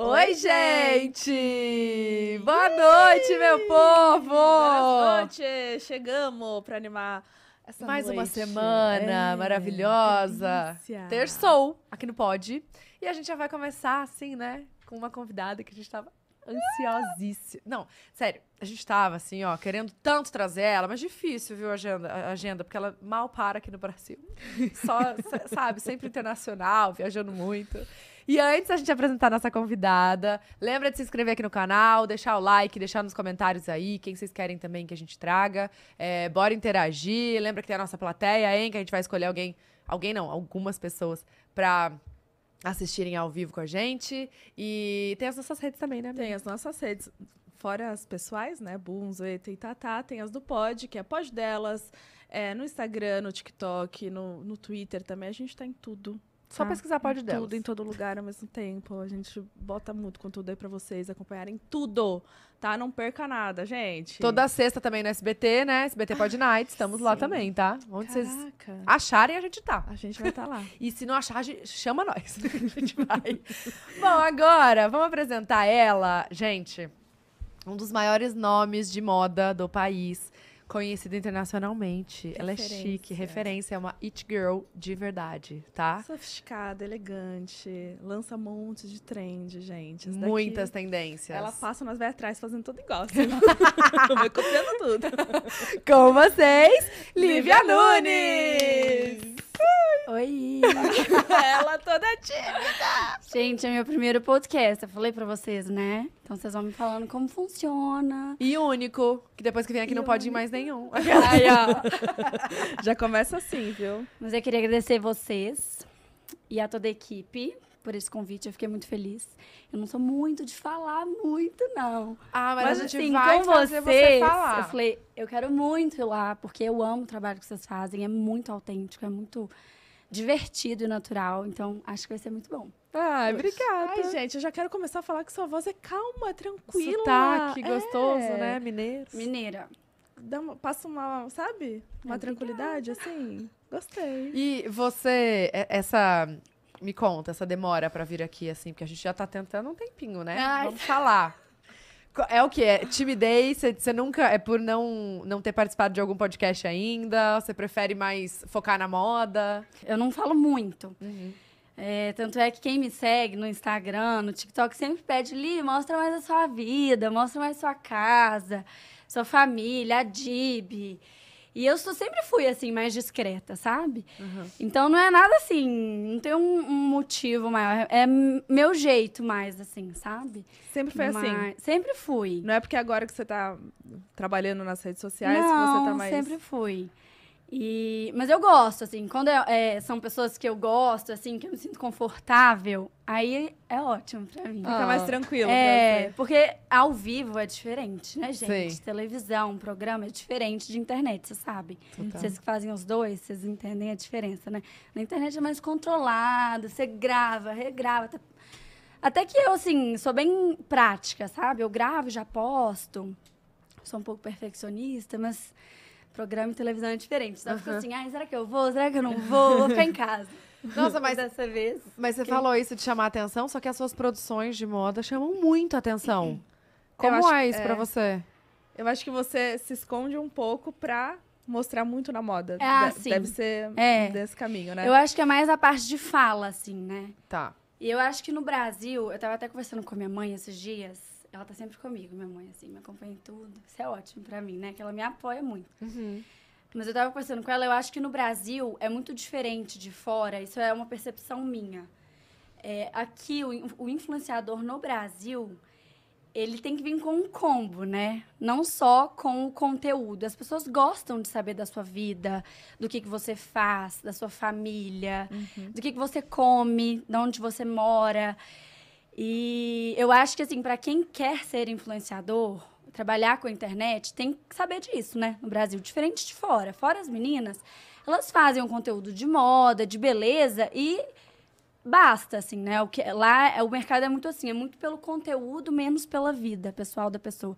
Oi, gente! Boa noite, meu povo! Boa noite! Chegamos para animar essa Mais noite. uma semana é, maravilhosa. Terçou aqui no Pod. E a gente já vai começar assim, né? Com uma convidada que a gente estava ansiosíssima. Não, sério, a gente estava assim, ó, querendo tanto trazer ela, mas difícil, viu, a agenda, agenda porque ela mal para aqui no Brasil. Só, sabe, sempre internacional, viajando muito. E antes da gente apresentar a nossa convidada, lembra de se inscrever aqui no canal, deixar o like, deixar nos comentários aí quem vocês querem também que a gente traga. É, bora interagir. Lembra que tem a nossa plateia, hein? Que a gente vai escolher alguém. Alguém não, algumas pessoas pra assistirem ao vivo com a gente. E tem as nossas redes também, né? Bia? Tem as nossas redes. Fora as pessoais, né? Bunzo, Zoeta e Tatá, tá. tem as do Pod, que é Pod delas, é, no Instagram, no TikTok, no, no Twitter também. A gente tá em tudo. Só tá? pesquisar pode delas. Tudo em todo lugar ao mesmo tempo. A gente bota muito conteúdo aí pra vocês acompanharem tudo, tá? Não perca nada, gente. Toda sexta também no SBT, né? SBT Pod ah, Night, estamos sim. lá também, tá? Onde vocês acharem, a gente tá. A gente vai estar tá lá. e se não achar, chama nós. a gente vai. Bom, agora, vamos apresentar ela. Gente, um dos maiores nomes de moda do país conhecida internacionalmente. Referência. Ela é chique, referência, é uma it girl de verdade, tá? Sofisticada, elegante, lança um monte de trend, gente. Muitas tendências. Ela passa, nas vai atrás fazendo tudo igual. Assim. vai copiando tudo. Com vocês, Lívia, Lívia Nunes! Nunes. Oi! Ela toda tímida! Gente, é meu primeiro podcast. Eu falei pra vocês, né? Então vocês vão me falando como funciona. E único, que depois que vem aqui e não único. pode ir mais nenhum. Aí, ó. Já começa assim, viu? Mas eu queria agradecer vocês e a toda a equipe por esse convite, eu fiquei muito feliz. Eu não sou muito de falar muito, não. Ah, mas, mas a gente assim, vai com fazer vocês, você falar. Eu falei, eu quero muito ir lá, porque eu amo o trabalho que vocês fazem, é muito autêntico, é muito divertido e natural. Então, acho que vai ser muito bom. Ai, obrigada. Ai, gente, eu já quero começar a falar que sua voz é calma, tranquila. Sotaque é. gostoso, é. né? Mineiro. Mineira. Dá uma, passa uma, sabe? Uma tranquilidade, assim. Gostei. E você, é, essa me conta essa demora para vir aqui, assim, porque a gente já tá tentando um tempinho, né? Ai. Vamos falar. É o que? É timidez? Você nunca. É por não, não ter participado de algum podcast ainda? Você prefere mais focar na moda? Eu não falo muito. Uhum. É, tanto é que quem me segue no Instagram, no TikTok, sempre pede, Li, mostra mais a sua vida, mostra mais sua casa, sua família, a Dib. E eu sou, sempre fui, assim, mais discreta, sabe? Uhum. Então não é nada assim, não tem um, um, motivo maior. É meu jeito mais, assim, sabe? Sempre foi assim? Mas, assim? Sempre fui. Não é porque agora que você tá trabalhando nas redes sociais não, que você tá mais. Sempre fui. E, mas eu gosto, assim, quando é, é, são pessoas que eu gosto, assim, que eu me sinto confortável, aí é ótimo pra mim. Fica mais tranquilo. É, porque ao vivo é diferente, né, gente? Sim. Televisão, programa é diferente de internet, você sabe. Total. Vocês que fazem os dois, vocês entendem a diferença, né? Na internet é mais controlado, você grava, regrava. Até, tá até que eu, assim, sou bem prática, sabe? Eu gravo, já posto. Sou um pouco perfeccionista, mas programa e televisão é diferente. Só uhum. ficou assim, ah, será que eu vou? Será que eu não vou? Vou ficar em casa. Nossa, mas dessa vez. Mas você que... falou isso de chamar atenção, só que as suas produções de moda chamam muito atenção. Uhum. Como acho, é isso é... para você? Eu acho que você se esconde um pouco pra mostrar muito na moda. É de sim. Deve ser é. desse caminho, né? Eu acho que é mais a parte de fala, assim, né? Tá. E eu acho que no Brasil, eu tava até conversando com a minha mãe esses dias ela tá sempre comigo, minha mãe, assim, me acompanha em tudo. Isso é ótimo para mim, né? Que ela me apoia muito. Uhum. Mas eu tava conversando com ela, eu acho que no Brasil é muito diferente de fora, isso é uma percepção minha. É, aqui, o, o influenciador no Brasil, ele tem que vir com um combo, né? Não só com o conteúdo. As pessoas gostam de saber da sua vida, do que, que você faz, da sua família, uhum. do que, que você come, de onde você mora. E eu acho que, assim, para quem quer ser influenciador, trabalhar com a internet, tem que saber disso, né? No Brasil, diferente de fora. Fora as meninas, elas fazem um conteúdo de moda, de beleza e basta, assim, né? O que, é, lá é, o mercado é muito assim, é muito pelo conteúdo, menos pela vida pessoal da pessoa.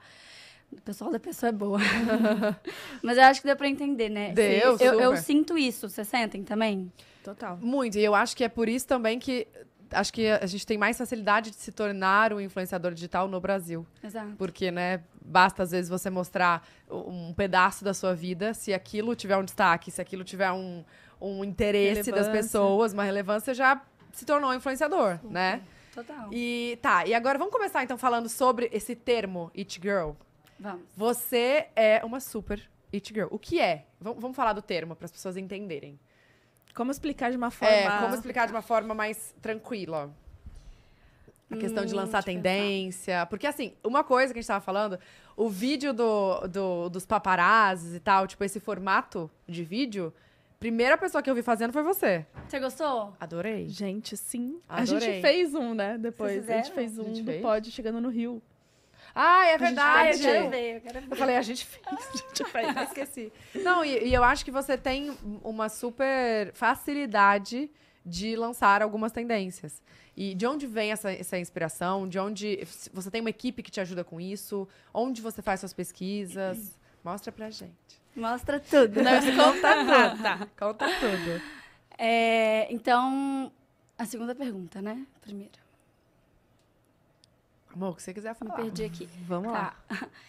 O pessoal da pessoa é boa. Mas eu acho que deu pra entender, né? Deu, eu, eu, sinto isso. Vocês sentem também? Total. Muito. E eu acho que é por isso também que acho que a gente tem mais facilidade de se tornar um influenciador digital no Brasil. Exato. Porque, né, basta às vezes você mostrar um pedaço da sua vida, se aquilo tiver um destaque, se aquilo tiver um, um interesse das pessoas, uma relevância, já se tornou um influenciador, né? Total. E tá, e agora vamos começar então falando sobre esse termo It Girl. Vamos. Você é uma super It Girl. O que é? V vamos falar do termo para as pessoas entenderem. Como explicar de uma é, forma. É, como explicar de uma forma mais tranquila. A hum, questão hum, de lançar tendência. Porque, assim, uma coisa que a gente tava falando, o vídeo do, do, dos paparazzi e tal, tipo, esse formato de vídeo, primeira pessoa que eu vi fazendo foi você. Você gostou? Adorei. Gente, sim. Adorei. A gente fez um, né? Depois. A gente fez um gente do fez? pod chegando no Rio. Ah, é verdade. Gente, eu quero é. ver, eu quero ver. Eu falei, a gente fez, a gente ah. fez, eu esqueci. Não, e, e eu acho que você tem uma super facilidade de lançar algumas tendências. E de onde vem essa, essa inspiração? De onde você tem uma equipe que te ajuda com isso? Onde você faz suas pesquisas? Mostra pra gente. Mostra tudo. Não, conta nada. Tá? Conta tudo. É, então, a segunda pergunta, né? Primeiro. Amor, o que você quiser falar. Me perdi aqui. Vamos tá. lá.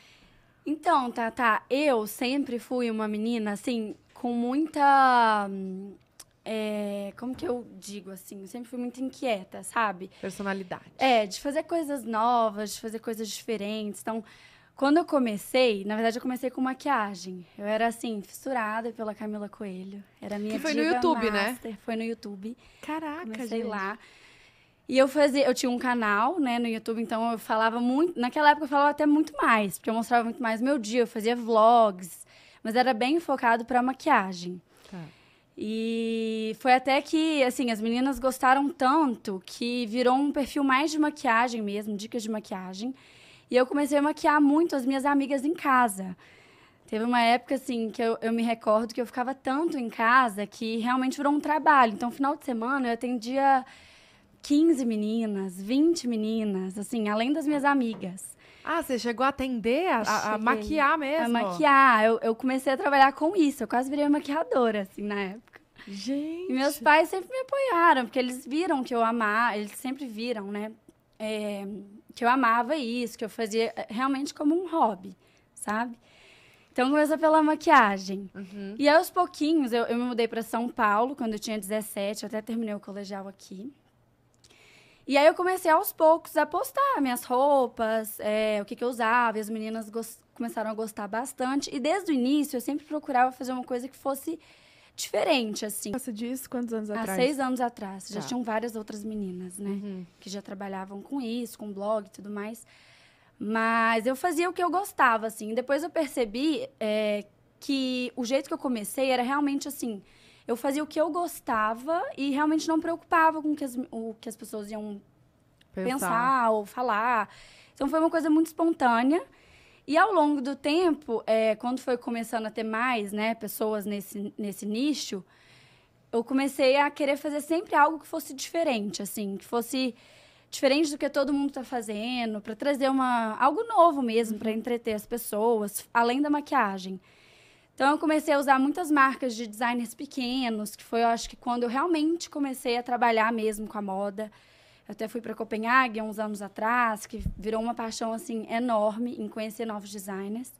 Então, tá, tá. Eu sempre fui uma menina, assim, com muita. É, como que eu digo assim? Eu sempre fui muito inquieta, sabe? Personalidade. É, de fazer coisas novas, de fazer coisas diferentes. Então, quando eu comecei, na verdade eu comecei com maquiagem. Eu era assim, fissurada pela Camila Coelho. Era minha Que foi no YouTube, né? master, né? Foi no YouTube. Caraca, comecei gente. lá. E eu fazia, eu tinha um canal, né, no YouTube, então eu falava muito, naquela época eu falava até muito mais, porque eu mostrava muito mais meu dia, eu fazia vlogs, mas era bem focado para maquiagem. Tá. E foi até que, assim, as meninas gostaram tanto que virou um perfil mais de maquiagem mesmo, dicas de maquiagem. E eu comecei a maquiar muito as minhas amigas em casa. Teve uma época, assim, que eu, eu me recordo que eu ficava tanto em casa que realmente virou um trabalho. Então, final de semana, eu atendia 15 meninas, 20 meninas, assim, além das minhas amigas. Ah, você chegou a atender, a, a, a maquiar mesmo? A maquiar. Eu, eu, comecei a trabalhar com isso. Eu quase virei maquiadora, assim, na época. Gente! E meus pais sempre me apoiaram, porque eles viram que eu amava, eles sempre viram, né? É, que eu amava isso, que eu fazia eh, realmente como um hobby, sabe? Então começa pela maquiagem. Uhum. E aos pouquinhos, eu, eu me mudei para São Paulo quando eu tinha 17, eu até terminei o colegial aqui. E aí eu comecei aos poucos a postar minhas roupas, é, o que, que eu usava, e as meninas começaram a gostar bastante. E desde o início eu sempre procurava fazer uma coisa que fosse diferente, assim. Você disse quantos anos atrás? Há seis anos atrás. Já tá. tinham várias outras meninas, né? Uhum. Que já trabalhavam com isso, com blog e tudo mais. Mas eu fazia o que eu gostava, assim. Depois eu percebi é, que o jeito que eu comecei era realmente assim eu fazia o que eu gostava e realmente não preocupava com que as, o que as pessoas iam pensar. pensar ou falar. Então foi uma coisa muito espontânea. E ao longo do tempo, é, quando foi começando a ter mais né, pessoas nesse, nesse nicho, eu comecei a querer fazer sempre algo que fosse diferente, assim, que fosse diferente do que todo mundo está fazendo, para trazer uma, algo novo mesmo, para uhum. entreter as pessoas, além da maquiagem. Então eu comecei a usar muitas marcas de designers pequenos, que foi, eu acho que quando eu realmente comecei a trabalhar mesmo com a moda. Eu até fui para Copenhague uns anos atrás, que virou uma paixão assim enorme em conhecer novos designers.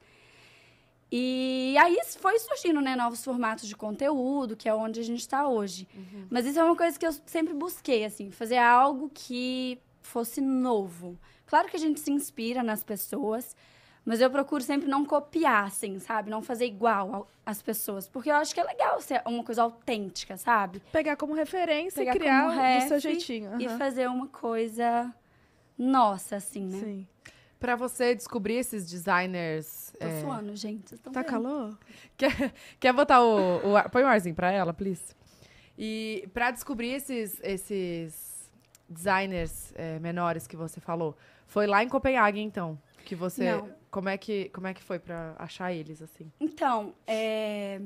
E aí foi surgindo né, novos formatos de conteúdo, que é onde a gente está hoje. Uhum. Mas isso é uma coisa que eu sempre busquei, assim, fazer algo que fosse novo. Claro que a gente se inspira nas pessoas, mas eu procuro sempre não copiar, assim, sabe? Não fazer igual às pessoas. Porque eu acho que é legal ser uma coisa autêntica, sabe? Pegar como referência Pegar e criar como ref, do seu jeitinho. Uhum. E fazer uma coisa nossa, assim, né? Sim. Pra você descobrir esses designers. Tô é... suando, gente. Tá calor? Quer, quer botar o, o. Põe o arzinho pra ela, please. E pra descobrir esses, esses designers é, menores que você falou, foi lá em Copenhague, então, que você. Não. Como é que, como é que foi para achar eles, assim? Então, é...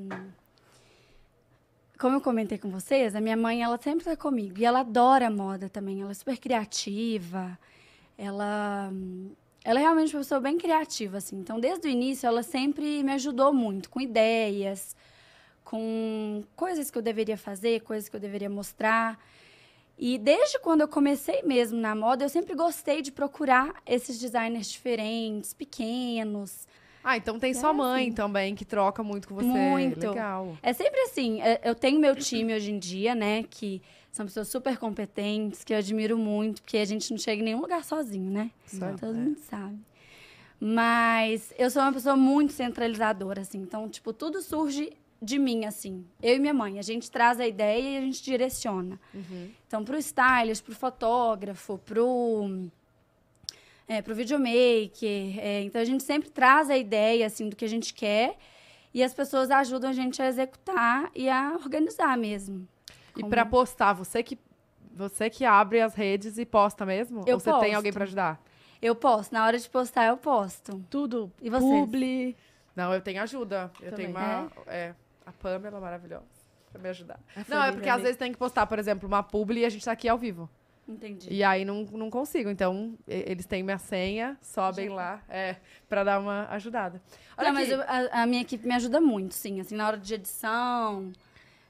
Como eu comentei com vocês, a minha mãe, ela sempre está comigo. E ela adora moda também. Ela é super criativa. Ela... Ela é realmente uma pessoa bem criativa, assim. Então, desde o início, ela sempre me ajudou muito com ideias, com coisas que eu deveria fazer, coisas que eu deveria mostrar. E desde quando eu comecei mesmo na moda, eu sempre gostei de procurar esses designers diferentes, pequenos. Ah, então tem é sua mãe assim. também que troca muito com você. Muito. Legal. É sempre assim. É, eu tenho meu time hoje em dia, né? Que são pessoas super competentes, que eu admiro muito, porque a gente não chega em nenhum lugar sozinho, né? Não, Todo é. mundo sabe. Mas eu sou uma pessoa muito centralizadora, assim. Então, tipo, tudo surge de mim, assim. Eu e minha mãe. A gente traz a ideia e a gente direciona. Uhum. Então, pro stylist, pro fotógrafo, pro, é, pro videomaker. É, então, a gente sempre traz a ideia, assim, do que a gente quer. E as pessoas ajudam a gente a executar e a organizar mesmo. Como... E para postar, você que você que abre as redes e posta mesmo? Eu Ou você tem alguém para ajudar? Eu posto. Na hora de postar, eu posto. Tudo. E você? Publi. Não, eu tenho ajuda. Eu Também. tenho uma. É. é a Pamela é maravilhosa pra me ajudar. É não, é porque ali. às né? vezes tem que postar, por exemplo, uma publi e a gente tá aqui ao vivo. Entendi. E aí não, não consigo. Então, eles têm minha senha, sobem Já. lá, é, pra dar uma ajudada. Olha não, mas eu, a, a, minha equipe me ajuda muito, sim. Assim, na hora de edição.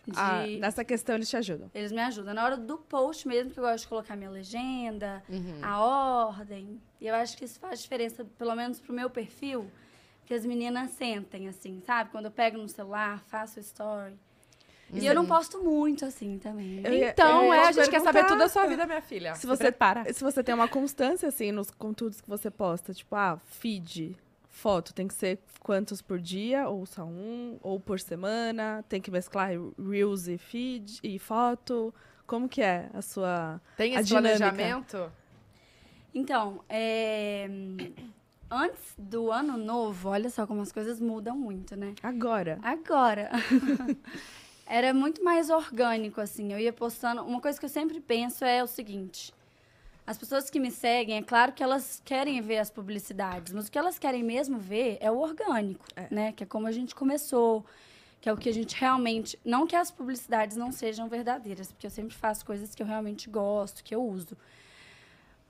De... Ah, nessa questão eles te ajudam. Eles me ajudam. Na hora do post mesmo, que eu gosto de colocar minha legenda, uhum. a ordem. E eu acho que isso faz diferença, pelo menos pro meu perfil que as meninas sentem, assim, sabe? Quando eu pego no celular, faço story. E eu não é- posto muito, assim, também. Eu, então, eu, eu é, a gente quer saber tudo da sua vida, minha filha. Se você para. Se você tem uma constância, assim, nos conteúdos que você posta, tipo, ah, feed, foto, tem que ser quantos por dia, ou só um, ou por semana, tem que mesclar reels e feed e foto. Como que é a sua. Tem esse planejamento? Então, é antes do ano novo, olha só como as coisas mudam muito, né? Agora. Agora. Era muito mais orgânico, assim. Eu ia postando. Uma coisa que eu sempre penso é o seguinte: as pessoas que me seguem, é claro que elas querem ver as publicidades, mas o que elas querem mesmo ver é o orgânico, é. né? Que é como a gente começou, que é o que a gente realmente. Não que as publicidades não sejam verdadeiras, porque eu sempre faço coisas que eu realmente gosto, que eu uso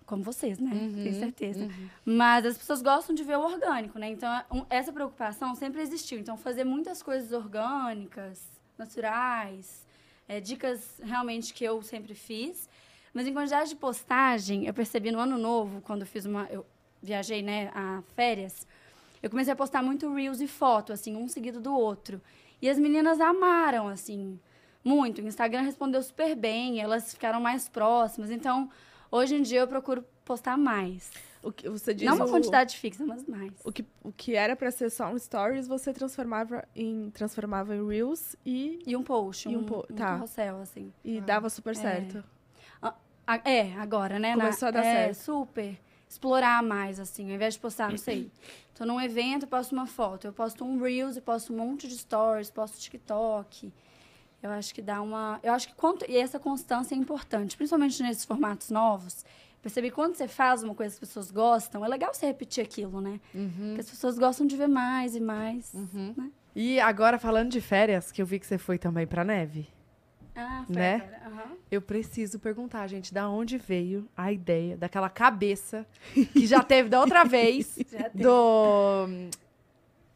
como vocês, né? Uhum, Tenho certeza. Uhum. Mas as pessoas gostam de ver o orgânico, né? Então, um, essa preocupação sempre existiu. Então, fazer muitas coisas orgânicas, naturais, é, dicas realmente que eu sempre fiz. Mas em quantidade de postagem, eu percebi no ano novo, quando eu fiz uma. Eu viajei, né, a férias, eu comecei a postar muito reels e foto, assim, um seguido do outro. E as meninas amaram, assim, muito. O Instagram respondeu super bem, elas ficaram mais próximas. Então Hoje em dia eu procuro postar mais. O que você diz Não uma o... quantidade fixa, mas mais. O que, o que era para ser só um stories, você transformava em transformava em reels e e um post, e um, um, po... um tá. carrossel assim. E ah. dava super é. certo. É, a, é agora, né? Começou Na, a dar é, certo. super explorar mais, assim. Ao invés de postar, não sei, tô num evento, eu posto uma foto. Eu posto um Reels, eu posto um monte de stories, posto TikTok. Eu acho que dá uma. Eu acho que quanto... e essa constância é importante, principalmente nesses formatos novos. Percebi que quando você faz uma coisa que as pessoas gostam, é legal você repetir aquilo, né? Uhum. Porque as pessoas gostam de ver mais e mais. Uhum. Né? E agora, falando de férias, que eu vi que você foi também pra neve. Ah, foi né? Uhum. Eu preciso perguntar, gente, da onde veio a ideia daquela cabeça que já teve da outra vez já teve. do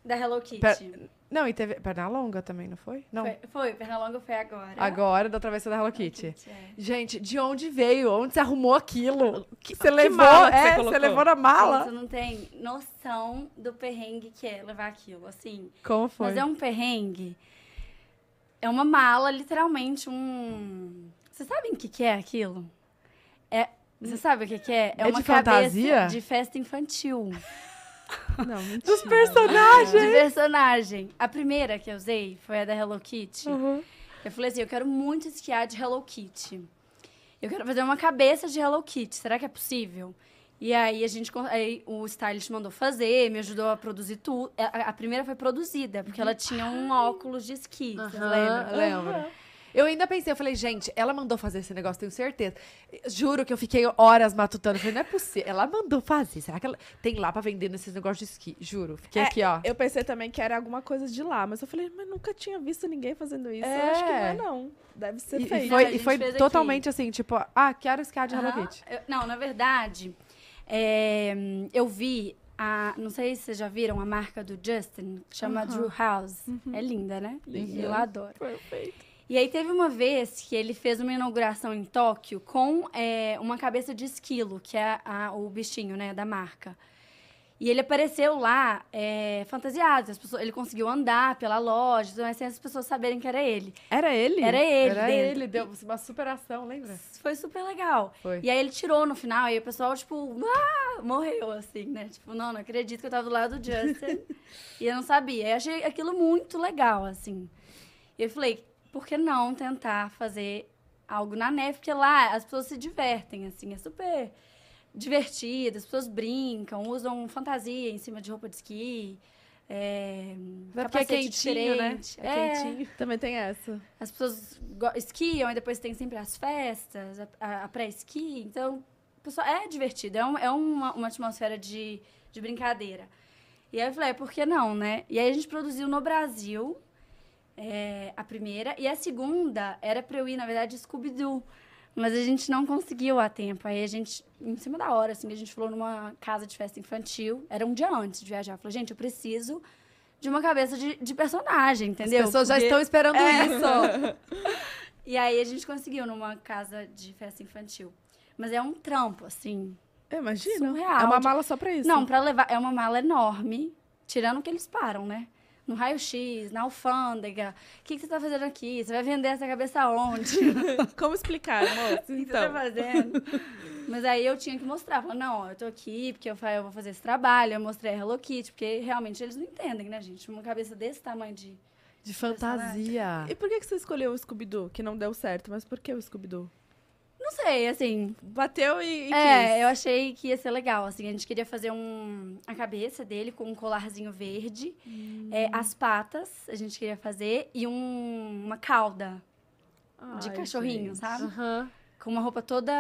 da Hello Kitty. Per... Não, e teve Pernalonga também, não foi? Não. Foi, foi Pernalonga foi agora. Agora, da travessia da Hello Kitty. Hello Kitty é. Gente, de onde veio? Onde você arrumou aquilo? Que, você que levou, é, você, você, levou na mala? Você não tem noção do perrengue que é levar aquilo, assim. Como foi? Mas é um perrengue. É uma mala, literalmente um... Vocês sabem o que, que é aquilo? É... Você sabe o que, que é? É, é uma de fantasia? de festa infantil mentira. Dos personagens. personagem. A primeira que eu usei foi a da Hello Kitty. Uhum. Eu falei assim, eu quero muito esquiar de Hello Kitty. Eu quero fazer uma cabeça de Hello Kitty. Será que é possível? E aí a gente aí o stylist mandou fazer, me ajudou a produzir tudo. É, a, a, primeira foi produzida, porque ela uhum. tinha um óculos de esqui, uhum, lembra? Uhum. Eu ainda pensei, eu falei, gente, ela mandou fazer esse negócio, tenho certeza. Juro que eu fiquei horas matutando. Eu falei, não é possível. Ela mandou fazer. Será que ela tem lá pra vender nesses negócios de esqui? Juro. Fiquei é, aqui, ó. Eu pensei também que era alguma coisa de lá, mas eu falei, mas nunca tinha visto ninguém fazendo isso. É. Eu acho que não é, é. não. Deve ser e, feito. E foi, e foi totalmente aqui. assim, tipo, ah, quero esquiar de uhum. Hello Kitty. Eu, não, na verdade, é, eu vi a, não sei se vocês já viram a marca do Justin, chama uhum. Drew House. Uhum. É linda, né? Linda. Eu adoro. Perfeito. E aí teve uma vez que ele fez uma inauguração em Tóquio com é, uma cabeça de esquilo, que é a, o bichinho, né, da marca. E ele apareceu lá é, fantasiado. Pessoas, ele conseguiu andar pela loja, mas sem as pessoas saberem que era ele. Era ele? Era ele. Era dentro. ele, deu uma superação, lembra? Foi super legal. Foi. E aí ele tirou no final, e o pessoal, tipo, ah! morreu, assim, né? Tipo, não, não acredito que eu tava do lado do Justin. e eu não sabia. Eu achei aquilo muito legal, assim. E eu falei, por que não tentar fazer algo na neve? Porque lá as pessoas se divertem, assim, é super divertido, as pessoas brincam, usam fantasia em cima de roupa de esqui. É, Vai porque é quentinho, né? diferente. né? É, é, quentinho. É. Também tem essa. As pessoas esquiam e depois tem sempre as festas, a, a, pré-esqui. Então, é divertido. É, um, é uma, uma atmosfera de, de brincadeira. E aí eu falei, é, por que não, né? E aí a gente produziu no Brasil é, a primeira. E a segunda era para eu ir, na verdade, Scooby-Doo. Mas a gente não conseguiu a tempo. Aí a gente, em cima da hora, assim, a gente falou numa casa de festa infantil. Era um dia antes de viajar. falou gente, eu preciso de uma cabeça de, de personagem, entendeu? As pessoas Porque... já estão esperando é, isso. e aí a gente conseguiu numa casa de festa infantil. Mas é um trampo, assim. Eu imagino. Surreal. É uma tipo, mala só pra isso. Não, pra levar. É uma mala enorme. Tirando que eles param, né? no raio-x, na alfândega. O que, que você está fazendo aqui? Você vai vender essa cabeça onde? Como explicar, moço? Então. O que você tá então. fazendo? Mas aí eu tinha que mostrar. Falar, não, eu tô aqui porque eu, eu vou fazer esse trabalho. Eu mostrei a Hello Kitty, porque realmente eles não entendem, né, gente? Uma cabeça desse tamanho de... De fantasia. E por que, que você escolheu o Scooby-Doo? Que não deu certo, mas por que o Scooby-Doo? não sei, assim. Bateu e. e é, quis. eu achei que ia ser legal. Assim, a gente queria fazer um, a cabeça dele com um colarzinho verde, hum. é, as patas a gente queria fazer e um, uma cauda Ai, de cachorrinho, gente. sabe? Uhum. Com uma roupa toda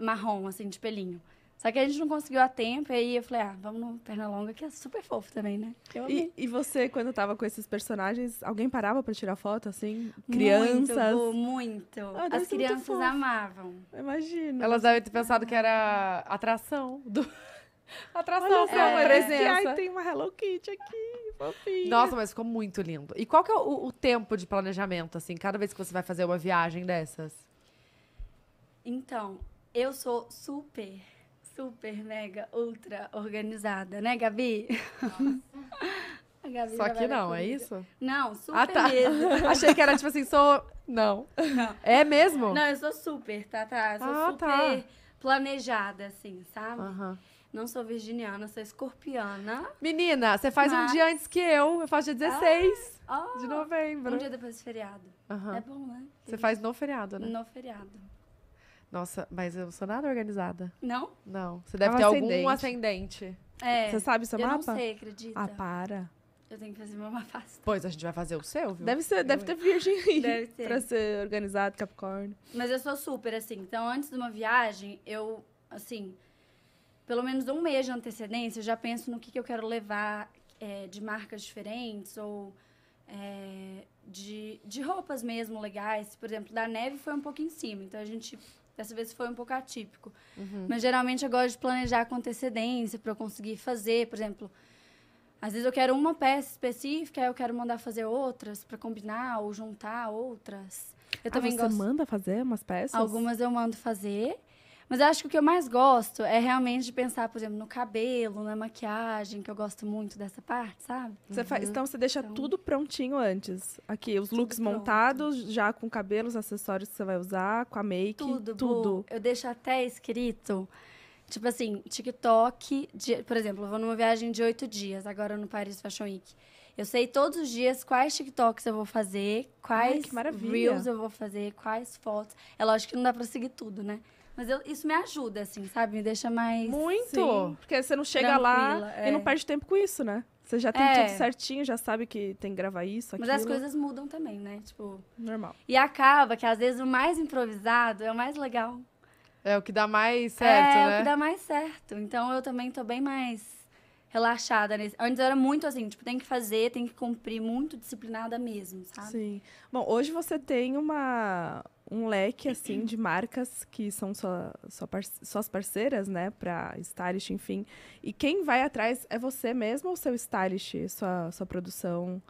marrom, assim, de pelinho. Só que a gente não conseguiu a tempo, e aí eu falei, ah, vamos no Pernalonga, que é super fofo também, né? E, e, você, quando tava com esses personagens, alguém parava pra tirar foto, assim? Crianças? Muito, ah, muito. Ah, As crianças muito amavam. Imagino. Elas devem ter pensado que era atração do... Atração, Olha, é, é presença. Ai, tem uma Hello Kitty aqui, fofinha. Nossa, mas ficou muito lindo. E qual que é o, o tempo de planejamento, assim, cada vez que você vai fazer uma viagem dessas? Então, eu sou super super, mega, ultra organizada, né, Gabi? Gabi Só que não, é comigo. é isso? Não, super ah, tá. mesmo. Achei que era tipo assim, sou. Não. não. É mesmo? Não, eu sou super, tá, tá. sou ah, tá. super tá. planejada, assim, sabe? Não sou virginiana, sou escorpiana. Menina, você faz mas... um dia antes que eu. Eu faço dia 16 ah, oh, de novembro. Um dia depois do feriado. Uhum. É bom, né? Você faz no feriado, né? No feriado. Nossa, mas eu não sou nada organizada. Não? Não. Você é deve É um ter algum ascendente. É. Você sabe seu eu mapa? não sei, acredita? Ah, para. Eu tenho que fazer meu mapa Pois a gente vai fazer o seu, viu? Deve, ser, deve ter virgem aí. Deve ter. Pra ser organizado, Capricórnio. Mas eu sou super, assim. Então, antes de uma viagem, eu, assim, pelo menos um mês de antecedência, eu já penso no que, que eu quero levar é, de marcas diferentes ou é, de, de roupas mesmo legais. Por exemplo, da neve foi um pouco em cima. Então, a gente Dessa vez foi um pouco atípico. Uhum. Mas geralmente eu gosto de planejar com antecedência para eu conseguir fazer. Por exemplo, às vezes eu quero uma peça específica, aí eu quero mandar fazer outras para combinar ou juntar outras. Eu ah, também você gosto... manda fazer umas peças? Algumas eu mando fazer. Mas eu acho que o que eu mais gosto é realmente de pensar, por exemplo, no cabelo, na maquiagem, que eu gosto muito dessa parte, sabe? Você faz, então você deixa então... tudo prontinho antes. Aqui, os looks montados, já com cabelos, acessórios que você vai usar, com a make, tudo. tudo. eu deixo até escrito. Tipo assim, TikTok, de, por exemplo, eu vou numa viagem de oito dias, agora no Paris Fashion Week. Eu sei todos os dias quais TikToks eu vou fazer, quais Ai, Reels eu vou fazer, quais fotos. É lógico que não dá pra seguir tudo, né? Mas eu, isso me ajuda, assim, sabe? Me deixa mais. Muito! Sim. Porque você não chega lá é. e não é. perde tempo com isso, né? Você já tem é. tudo certinho, já sabe que tem que gravar isso, aquilo. Mas as coisas mudam também, né? Tipo... Normal. E acaba que, às vezes, o mais improvisado é o mais legal. É o que dá mais é, certo, é, né? É, o que dá mais certo. Então, eu também tô bem mais relaxada. Nesse... Antes era muito assim, tipo, tem que fazer, tem que cumprir, muito disciplinada mesmo, sabe? Sim. Bom, hoje você tem uma um leque assim de marcas que são sua, sua par suas parceiras, né, para stylist, enfim. E quem vai atrás é você mesmo ou seu stylist, sua sua produção?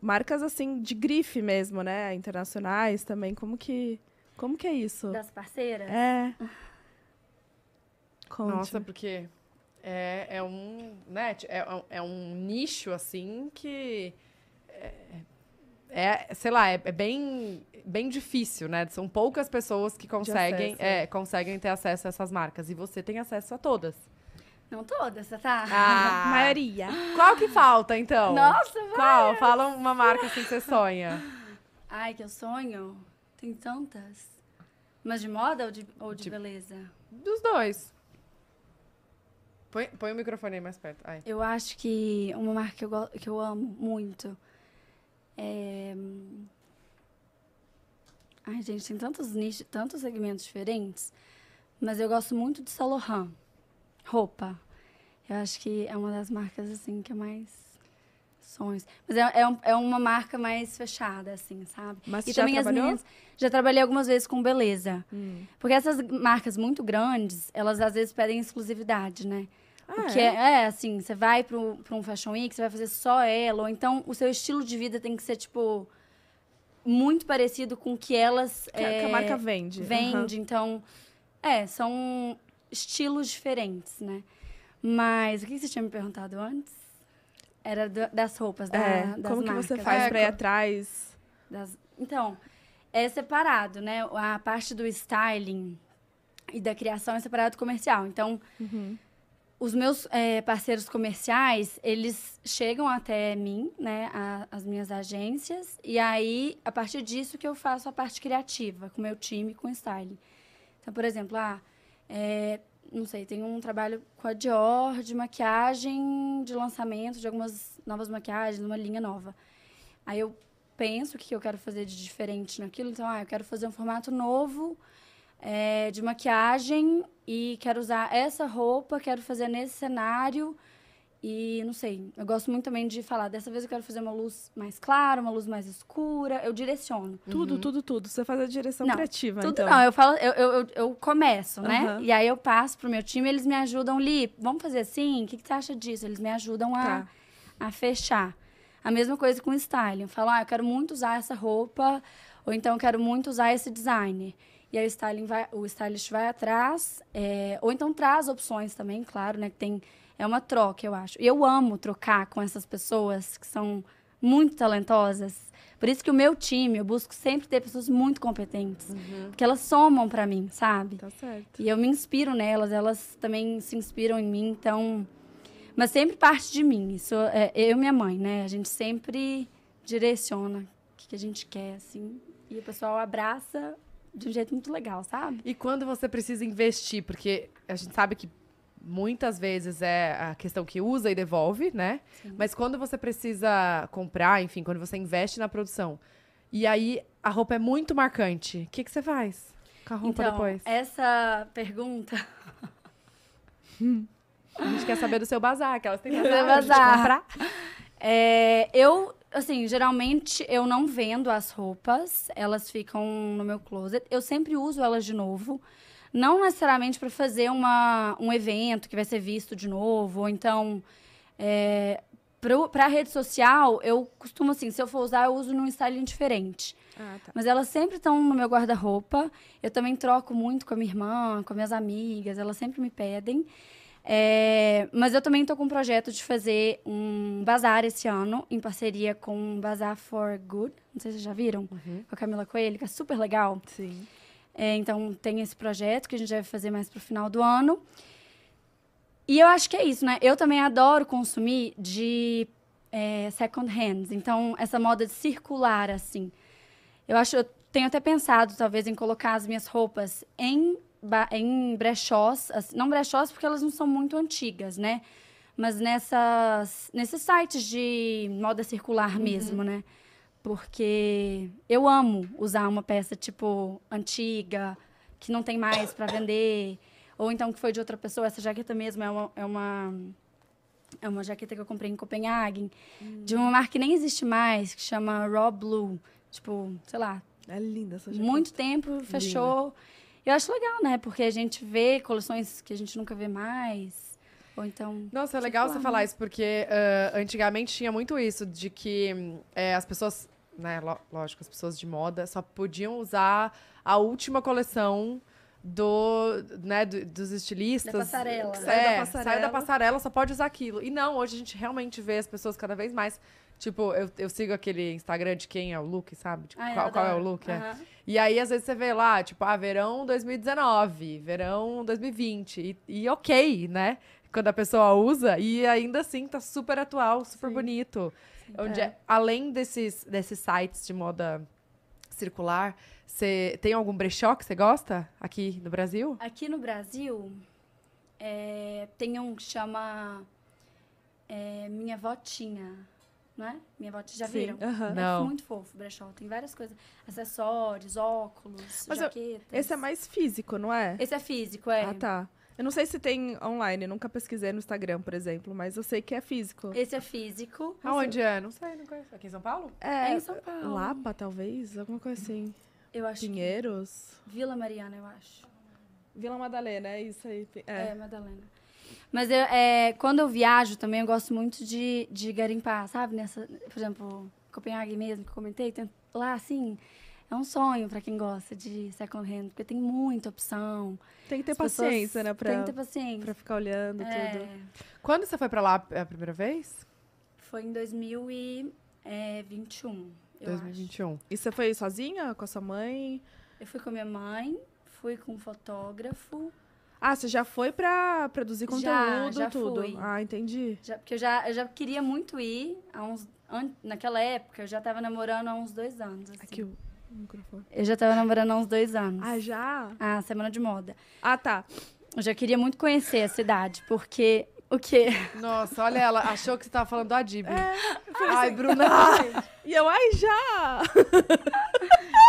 Marcas assim de grife mesmo, né, internacionais também. Como que como que é isso? Das parceiras? É. Conte. Nossa, porque é, é um, né, é, é, é um nicho, assim, que... É, é sei lá, é, é, bem, bem difícil, né? São poucas pessoas que conseguem, é, conseguem ter acesso a essas marcas. E você tem acesso a todas. Não todas, tá? Ah. A maioria. Qual que falta, então? Nossa, vai! Qual? Fala uma marca assim que você sonha. Ai, que eu sonho? Tem tantas. Mas de moda ou de, ou de, de beleza? Dos dois. Põe, põe o microfone aí mais perto. Ai. Eu acho que uma marca que eu, que eu amo muito é... Ai, gente, tem tantos nichos, tantos segmentos diferentes, mas eu gosto muito de Saint Roupa. Eu acho que é uma das marcas, assim, que é mais sonhos. Mas é, é, um, é, uma marca mais fechada, assim, sabe? Mas e já também trabalhou? as minhas. Já trabalhei algumas vezes com beleza. Hum. Porque essas marcas muito grandes, elas às vezes pedem exclusividade, né? Ah, que é? é? é? assim, você vai para um Fashion Week, você vai fazer só ela, ou então o seu estilo de vida tem que ser, tipo, muito parecido com o que elas... Que, é, que a é, marca vende. Vende, uhum. então, é, são estilos diferentes, né? Mas o que você tinha me perguntado antes? Era do, das roupas, da, é, das como marcas. Como que você faz é, para ir atrás? Das, então, é separado, né? A parte do styling e da criação é separado do comercial. Então... Uhum os meus é, parceiros comerciais, eles chegam até mim, né, a, as minhas agências, e aí, a partir disso que eu faço a parte criativa, com meu time, com o styling. Então, por exemplo, ah, é, não sei, tem um trabalho com a Dior de maquiagem, de lançamento de algumas novas maquiagens, uma linha nova. Aí eu penso o que eu quero fazer de diferente naquilo, então, ah, eu quero fazer um formato novo é, de maquiagem e quero usar essa roupa, quero fazer nesse cenário. E não sei, eu gosto muito também de falar. Dessa vez eu quero fazer uma luz mais clara, uma luz mais escura. Eu direciono. Tudo, uhum. tudo, tudo. Você faz a direção não, criativa, tudo, então. Não, eu falo, eu, eu, eu começo, uhum. né? E aí eu passo pro meu time, eles me ajudam ali. Vamos fazer assim? O que, que você acha disso? Eles me ajudam a, tá. a fechar. A mesma coisa com o styling. Eu falo, ah, eu quero muito usar essa roupa, ou então eu quero muito usar esse designer. E aí o, styling vai, o stylist vai atrás, é, ou então traz opções também, claro, né? Que tem, é uma troca, eu acho. E eu amo trocar com essas pessoas que são muito talentosas. Por isso que o meu time, eu busco sempre ter pessoas muito competentes. Uhum. Porque elas somam para mim, sabe? Tá certo. E eu me inspiro nelas, elas também se inspiram em mim, então... Mas sempre parte de mim. Isso é, eu e minha mãe, né? A gente sempre direciona o que, que a gente quer, assim. E o pessoal abraça de um jeito muito legal, sabe? E quando você precisa investir, porque a gente sabe que muitas vezes é a questão que usa e devolve, né? Sim. Mas quando você precisa comprar, enfim, quando você investe na produção, e aí a roupa é muito marcante, o que, que você faz com a roupa então, depois? Essa pergunta. a gente quer saber do seu bazar, que elas têm bazar, bazar. comprar. É, eu assim, geralmente eu não vendo as roupas, elas ficam no meu closet. Eu sempre uso elas de novo. Não necessariamente para fazer uma, um evento que vai ser visto de novo, ou então. É, para a rede social, eu costumo assim, se eu for usar, eu uso num styling diferente. Ah, tá. Mas elas sempre estão no meu guarda-roupa. Eu também troco muito com a minha irmã, com minhas amigas, elas sempre me pedem. É, mas eu também estou com um projeto de fazer um bazar esse ano, em parceria com um Bazar for Good. Não sei se vocês já viram, uhum. com a Camila Coelho, que é super legal. Sim. É, então, tem esse projeto que a gente vai fazer mais para o final do ano. E eu acho que é isso, né? Eu também adoro consumir de é, second hands. Então, essa moda de circular, assim. Eu acho... Eu tenho até pensado, talvez, em colocar as minhas roupas em em brechós, não brechós porque elas não são muito antigas, né? Mas nessas, nesses sites de moda circular uhum. mesmo, né? Porque eu amo usar uma peça, tipo, antiga, que não tem mais para vender, ou então que foi de outra pessoa. Essa jaqueta mesmo é uma, é uma, é uma jaqueta que eu comprei em Copenhague, uhum. de uma marca que nem existe mais, que chama Raw Blue. Tipo, sei lá. É linda essa jaqueta. Muito tempo, fechou. Linda. Eu acho legal, né? Porque a gente vê coleções que a gente nunca vê mais. Ou então. Nossa, é tipo, legal ah, você né? falar isso, porque uh, antigamente tinha muito isso, de que eh, as pessoas. Né, lógico, as pessoas de moda só podiam usar a última coleção do, né, do, dos estilistas. Né? É, da passarela. É, da passarela. Sai da passarela, só pode usar aquilo. E não, hoje a gente realmente vê as pessoas cada vez mais Tipo, eu, eu sigo aquele Instagram de quem é o look, sabe? Tipo, ah, qual, é, qual é o look, uhum. é. E aí, às vezes, você vê lá, tipo, ah, verão 2019, verão 2020. E, e ok, né? Quando a pessoa usa, e ainda assim tá super atual, super Sim. bonito. Sim, Onde, é. é. além desses, desses sites de moda circular, você tem algum brechó que você gosta aqui no Brasil? Aqui no Brasil, é, tem um que chama é, Minha Votinha não é? Minha avó, já Sim. viram? Uhum. Não. É muito fofo, brechó. Tem várias coisas. Acessórios, óculos, Mas jaquetas. Eu, esse é mais físico, não é? Esse é físico, é. Ah, tá. Eu não sei se tem online, nunca pesquisei no Instagram, por exemplo, mas eu sei que é físico. Esse é físico. Aonde é? Não sei, não conheço. Aqui em São Paulo? É, é em São Paulo. Lapa, talvez, alguma coisa assim. Eu acho. Pinheiros? Que... Vila Mariana, eu acho. Vila Madalena, é isso aí. É, é Madalena. Mas eu, é, quando eu viajo também, eu gosto muito de, de garimpar, sabe? Nessa, por exemplo, Copenhague mesmo, que eu comentei, lá assim. É um sonho para quem gosta de second hand, porque tem muita opção. Tem que ter As paciência, né? Pra, tem que ter paciência. Pra ficar olhando é. tudo. Quando você foi para lá a primeira vez? Foi em 2021. 2021. É, acho. E você foi sozinha com a sua mãe? Eu fui com a minha mãe, fui com um fotógrafo ah, você já foi pra produzir conteúdo, e tudo? Fui. Ah, entendi. Já, porque eu já, eu já queria muito ir. Há uns, an, naquela época, eu já tava namorando há uns dois anos. Assim. Aqui, o microfone. Eu já tava namorando há uns dois anos. Ah, já? Ah, semana de moda. Ah, tá. Eu já queria muito conhecer a cidade, porque o quê? Nossa, olha ela, achou que você tava falando do Adib. É, ai, assim, Bruna. E eu, ai, já!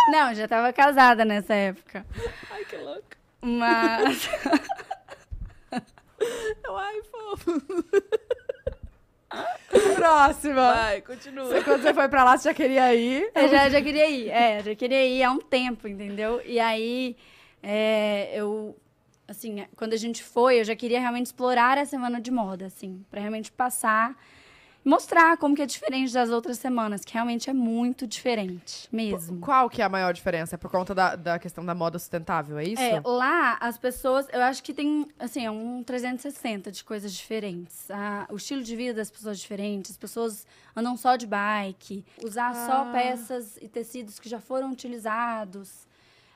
Não, já tava casada nessa época. Ai, que louco. Mas. Eu, ai, fofo. Próxima. Vai, continua. Você, quando você foi pra lá, você já queria ir? Eu já, já queria ir, é, já queria ir há um tempo, entendeu? E aí, é, eu, assim, quando a gente foi, eu já queria realmente explorar a semana de moda, assim, pra realmente passar mostrar como que é diferente das outras semanas, que realmente é muito diferente mesmo. Qual que é a maior diferença? É por conta da, da questão da moda sustentável, é isso? É, lá as pessoas, eu acho que tem, assim, é um 360 de coisas diferentes. Ah, o estilo de vida das pessoas é diferente, as pessoas andam só de bike, usar ah. só peças e tecidos que já foram utilizados,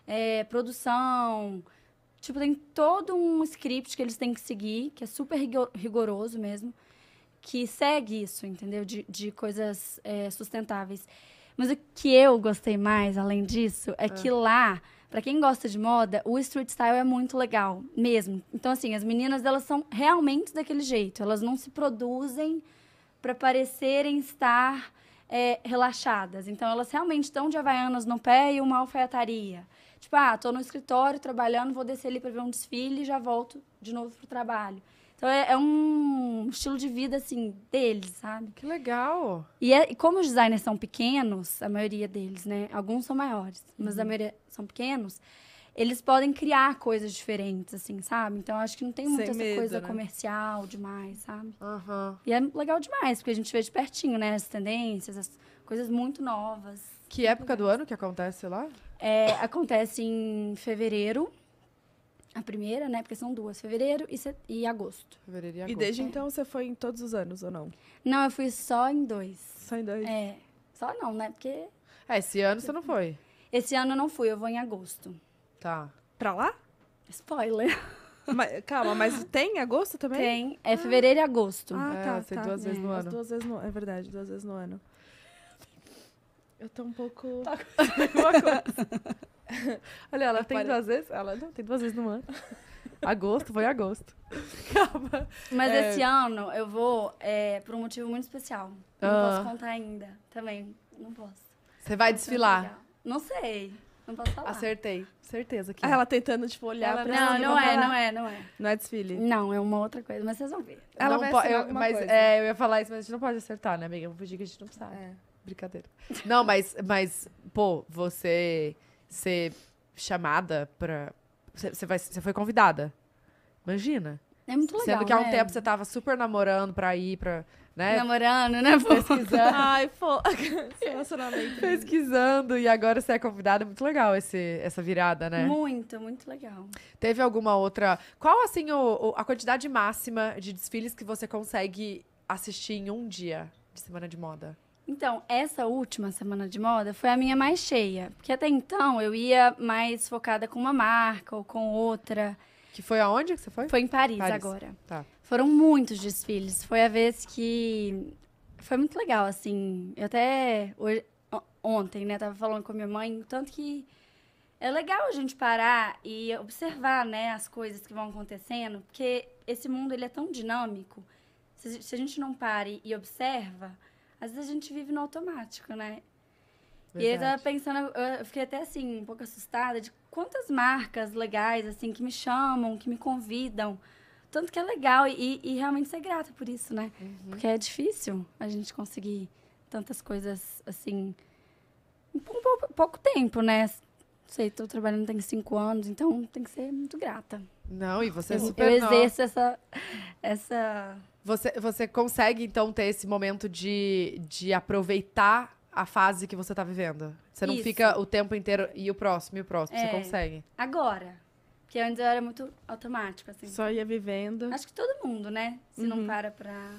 é, produção... Tipo, tem todo um script que eles têm que seguir, que é super rigoroso mesmo que segue isso, entendeu? De, de coisas é, sustentáveis. Mas o que eu gostei mais, além disso, é que ah. lá, para quem gosta de moda, o street style é muito legal, mesmo. Então, assim, as meninas, elas são realmente daquele jeito. Elas não se produzem para parecerem estar é, relaxadas. Então, elas realmente estão de havaianas no pé e uma alfaiataria. Tipo, ah, tô no escritório trabalhando, vou descer ali para ver um desfile e já volto de novo pro trabalho. Então é, é, um estilo de vida, assim, deles, sabe? Que legal! E, é, e, como os designers são pequenos, a maioria deles, né? Alguns são maiores, uhum. mas a uhum. maioria são pequenos. Eles podem criar coisas diferentes, assim, sabe? Então, acho que não tem muita essa coisa né? comercial demais, sabe? Uhum. E é legal demais, porque a gente vê de pertinho, né? As tendências, as coisas muito novas. Que época do ano que acontece lá? É, acontece em fevereiro a primeira, né? Porque são duas, fevereiro e, e agosto. Fevereiro e agosto. E desde é. então você foi em todos os anos ou não? Não, eu fui só em dois. Só em dois? É. Só não, né? Porque. É, esse ano você não foi. Esse ano eu não fui, eu vou em agosto. Tá. Pra lá? Spoiler. Mas, calma, mas tem agosto também? Tem. É fevereiro e agosto. Ah, é, tá. Você tá. duas vezes é. no ano. As duas vezes no... É verdade, duas vezes no ano. Eu tô um pouco. Tá com... Olha, ela tem duas vezes. Ela não tem duas vezes no ano. Agosto, foi agosto. Calma. Mas é... esse ano eu vou é, por um motivo muito especial. Não ah. posso contar ainda. Também. Não posso. Você vai é desfilar? Não sei. Não posso falar. Acertei. Certeza que. Ah, ela tentando, tipo, olhar ela pra Não, não é, não é, não é. Não é desfile? Não, é uma outra coisa, mas vocês vão ver. Ela não vai eu, Mas coisa. é, eu ia falar isso, mas a gente não pode acertar, né, amiga? Eu vou que a gente não sabe. É. Brincadeira. Não, mas, mas, pô, você ser chamada pra. Você vai... foi convidada. Imagina. É muito legal. Sendo que há um né? tempo você tava super namorando pra ir pra. Né? Namorando, né? Pesquisando. Ai, pô. Relacionamento. Pesquisando e agora você é convidada. Muito legal esse, essa virada, né? Muito, muito legal. Teve alguma outra. Qual, assim, o, o, a quantidade máxima de desfiles que você consegue assistir em um dia de semana de moda? Então, essa última semana de moda foi a minha mais cheia. Porque até então eu ia mais focada com uma marca ou com outra. Que foi aonde que você foi? Foi em Paris, Paris. agora. Tá. Foram muitos desfiles. Foi a vez que. Foi muito legal, assim. Eu até. Hoje... Ontem, né? Tava falando com a minha mãe, tanto que. É legal a gente parar e observar, né, as coisas que vão acontecendo, porque esse mundo ele é tão dinâmico. Se a gente não pare e observa, às vezes a gente vive no automático, né? Verdade. E eu tava pensando, eu fiquei até assim, um pouco assustada de quantas marcas legais, assim, que me chamam, que me convidam. Tanto que é legal e, e realmente ser grata por isso, né? Uhum. Porque é difícil a gente conseguir tantas coisas, assim, em pouco, pouco, pouco tempo, né? sei, tô trabalhando tem cinco anos, então tem que ser muito grata. Não, e você é super Eu, eu exerço essa, essa você, você consegue, então, ter esse momento de, de aproveitar a fase que você tá vivendo? Você não Isso. fica o tempo inteiro e o próximo, e o próximo. É. Você consegue. Agora. Porque antes eu era muito automático, assim. Só ia vivendo. Acho que todo mundo, né? Se uhum. não para pra.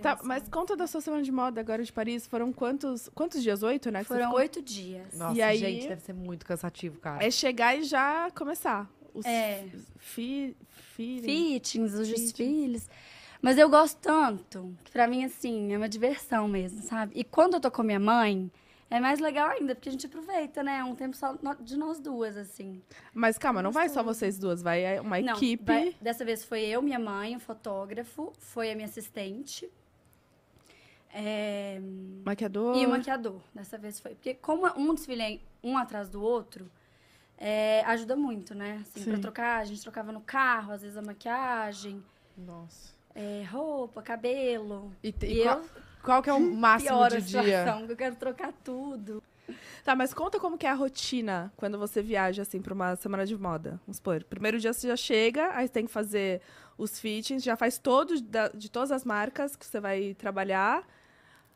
Tá, mas conta da sua semana de moda agora de Paris. Foram quantos, quantos dias? Oito, né? Foram oito dias. Nossa, e aí, gente, deve ser muito cansativo, cara. É chegar e já começar. Os é. Fi, fittings, os desfiles. Mas eu gosto tanto, que pra mim, assim, é uma diversão mesmo, sabe? E quando eu tô com minha mãe, é mais legal ainda, porque a gente aproveita, né? É um tempo só de nós duas, assim. Mas calma, não vai só vocês duas, vai é uma não, equipe. Vai, dessa vez foi eu, minha mãe, o fotógrafo, foi a minha assistente. É... Maquiador. E o maquiador, dessa vez foi. Porque como um desfile é um atrás do outro, é, ajuda muito, né? Assim, Sim. pra trocar, a gente trocava no carro, às vezes a maquiagem. Nossa. É, roupa, cabelo. E, e, e qual, eu, qual que é o máximo de dia? eu quero trocar tudo. Tá, mas conta como que é a rotina quando você viaja, assim, pra uma semana de moda. Vamos supor, primeiro dia você já chega, aí você tem que fazer os fittings, já faz todos de todas as marcas que você vai trabalhar.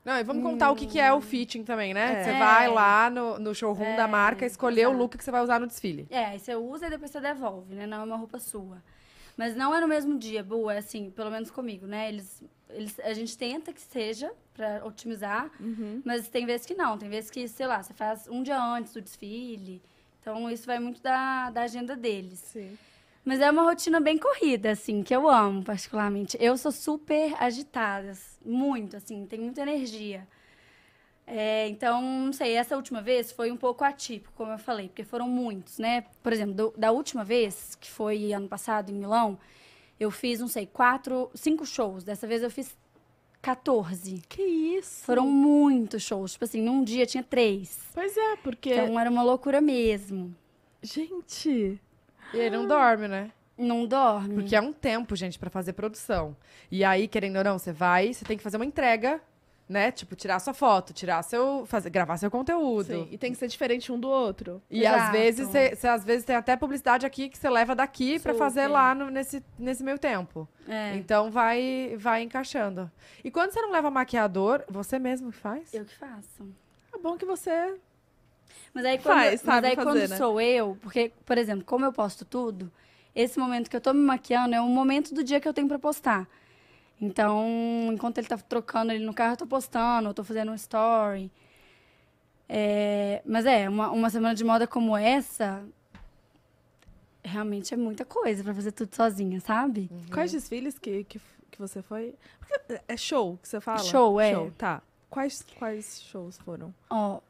Não, e vamos contar hum. o que, que é o fitting também, né? É. Você vai é. lá no, no showroom é. da marca escolher é. o look que você vai usar no desfile. É, aí você usa e depois você devolve, né? Não é uma roupa sua. Mas não é no mesmo dia, boa, é assim, pelo menos comigo, né? Eles, eles, a gente tenta que seja para otimizar, uhum. mas tem vezes que não. Tem vezes que, sei lá, você faz um dia antes do desfile. Então, isso vai muito da, da agenda deles. Sim. Mas é uma rotina bem corrida, assim, que eu amo particularmente. Eu sou super agitada, muito, assim, tenho muita energia. É, então, não sei, essa última vez foi um pouco atípico, como eu falei, porque foram muitos, né? Por exemplo, do, da última vez, que foi ano passado em Milão, eu fiz, não sei, quatro, cinco shows. Dessa vez eu fiz 14. Que isso! Foram muitos shows. Tipo assim, num dia tinha três. Pois é, porque. Então era uma loucura mesmo. Gente! E ele não dorme, né? Não dorme. Porque é um tempo, gente, para fazer produção. E aí, querendo ou não, você vai, você tem que fazer uma entrega né? Tipo, tirar sua foto, tirar seu. Fazer, gravar seu conteúdo. Sim, e tem que ser diferente um do outro. E Exato. às vezes você às vezes tem até publicidade aqui que você leva daqui para fazer lá no, nesse, nesse meio tempo. É. Então vai, vai encaixando. E quando você não leva maquiador, você mesmo que faz? Eu que faço. É bom que você. Mas aí quando, faz, mas aí fazer, quando né? sou eu, porque, por exemplo, como eu posto tudo, esse momento que eu tô me maquiando é um momento do dia que eu tenho para postar. Então, enquanto ele tá trocando ele no carro, eu tô postando, eu tô fazendo um story. É, mas é, uma, uma semana de moda como essa, realmente é muita coisa para fazer tudo sozinha, sabe? Uhum. Quais desfiles que, que, que você foi? É, é show que você fala? Show, é. Show, tá. Quais, quais shows foram? Ó. Oh,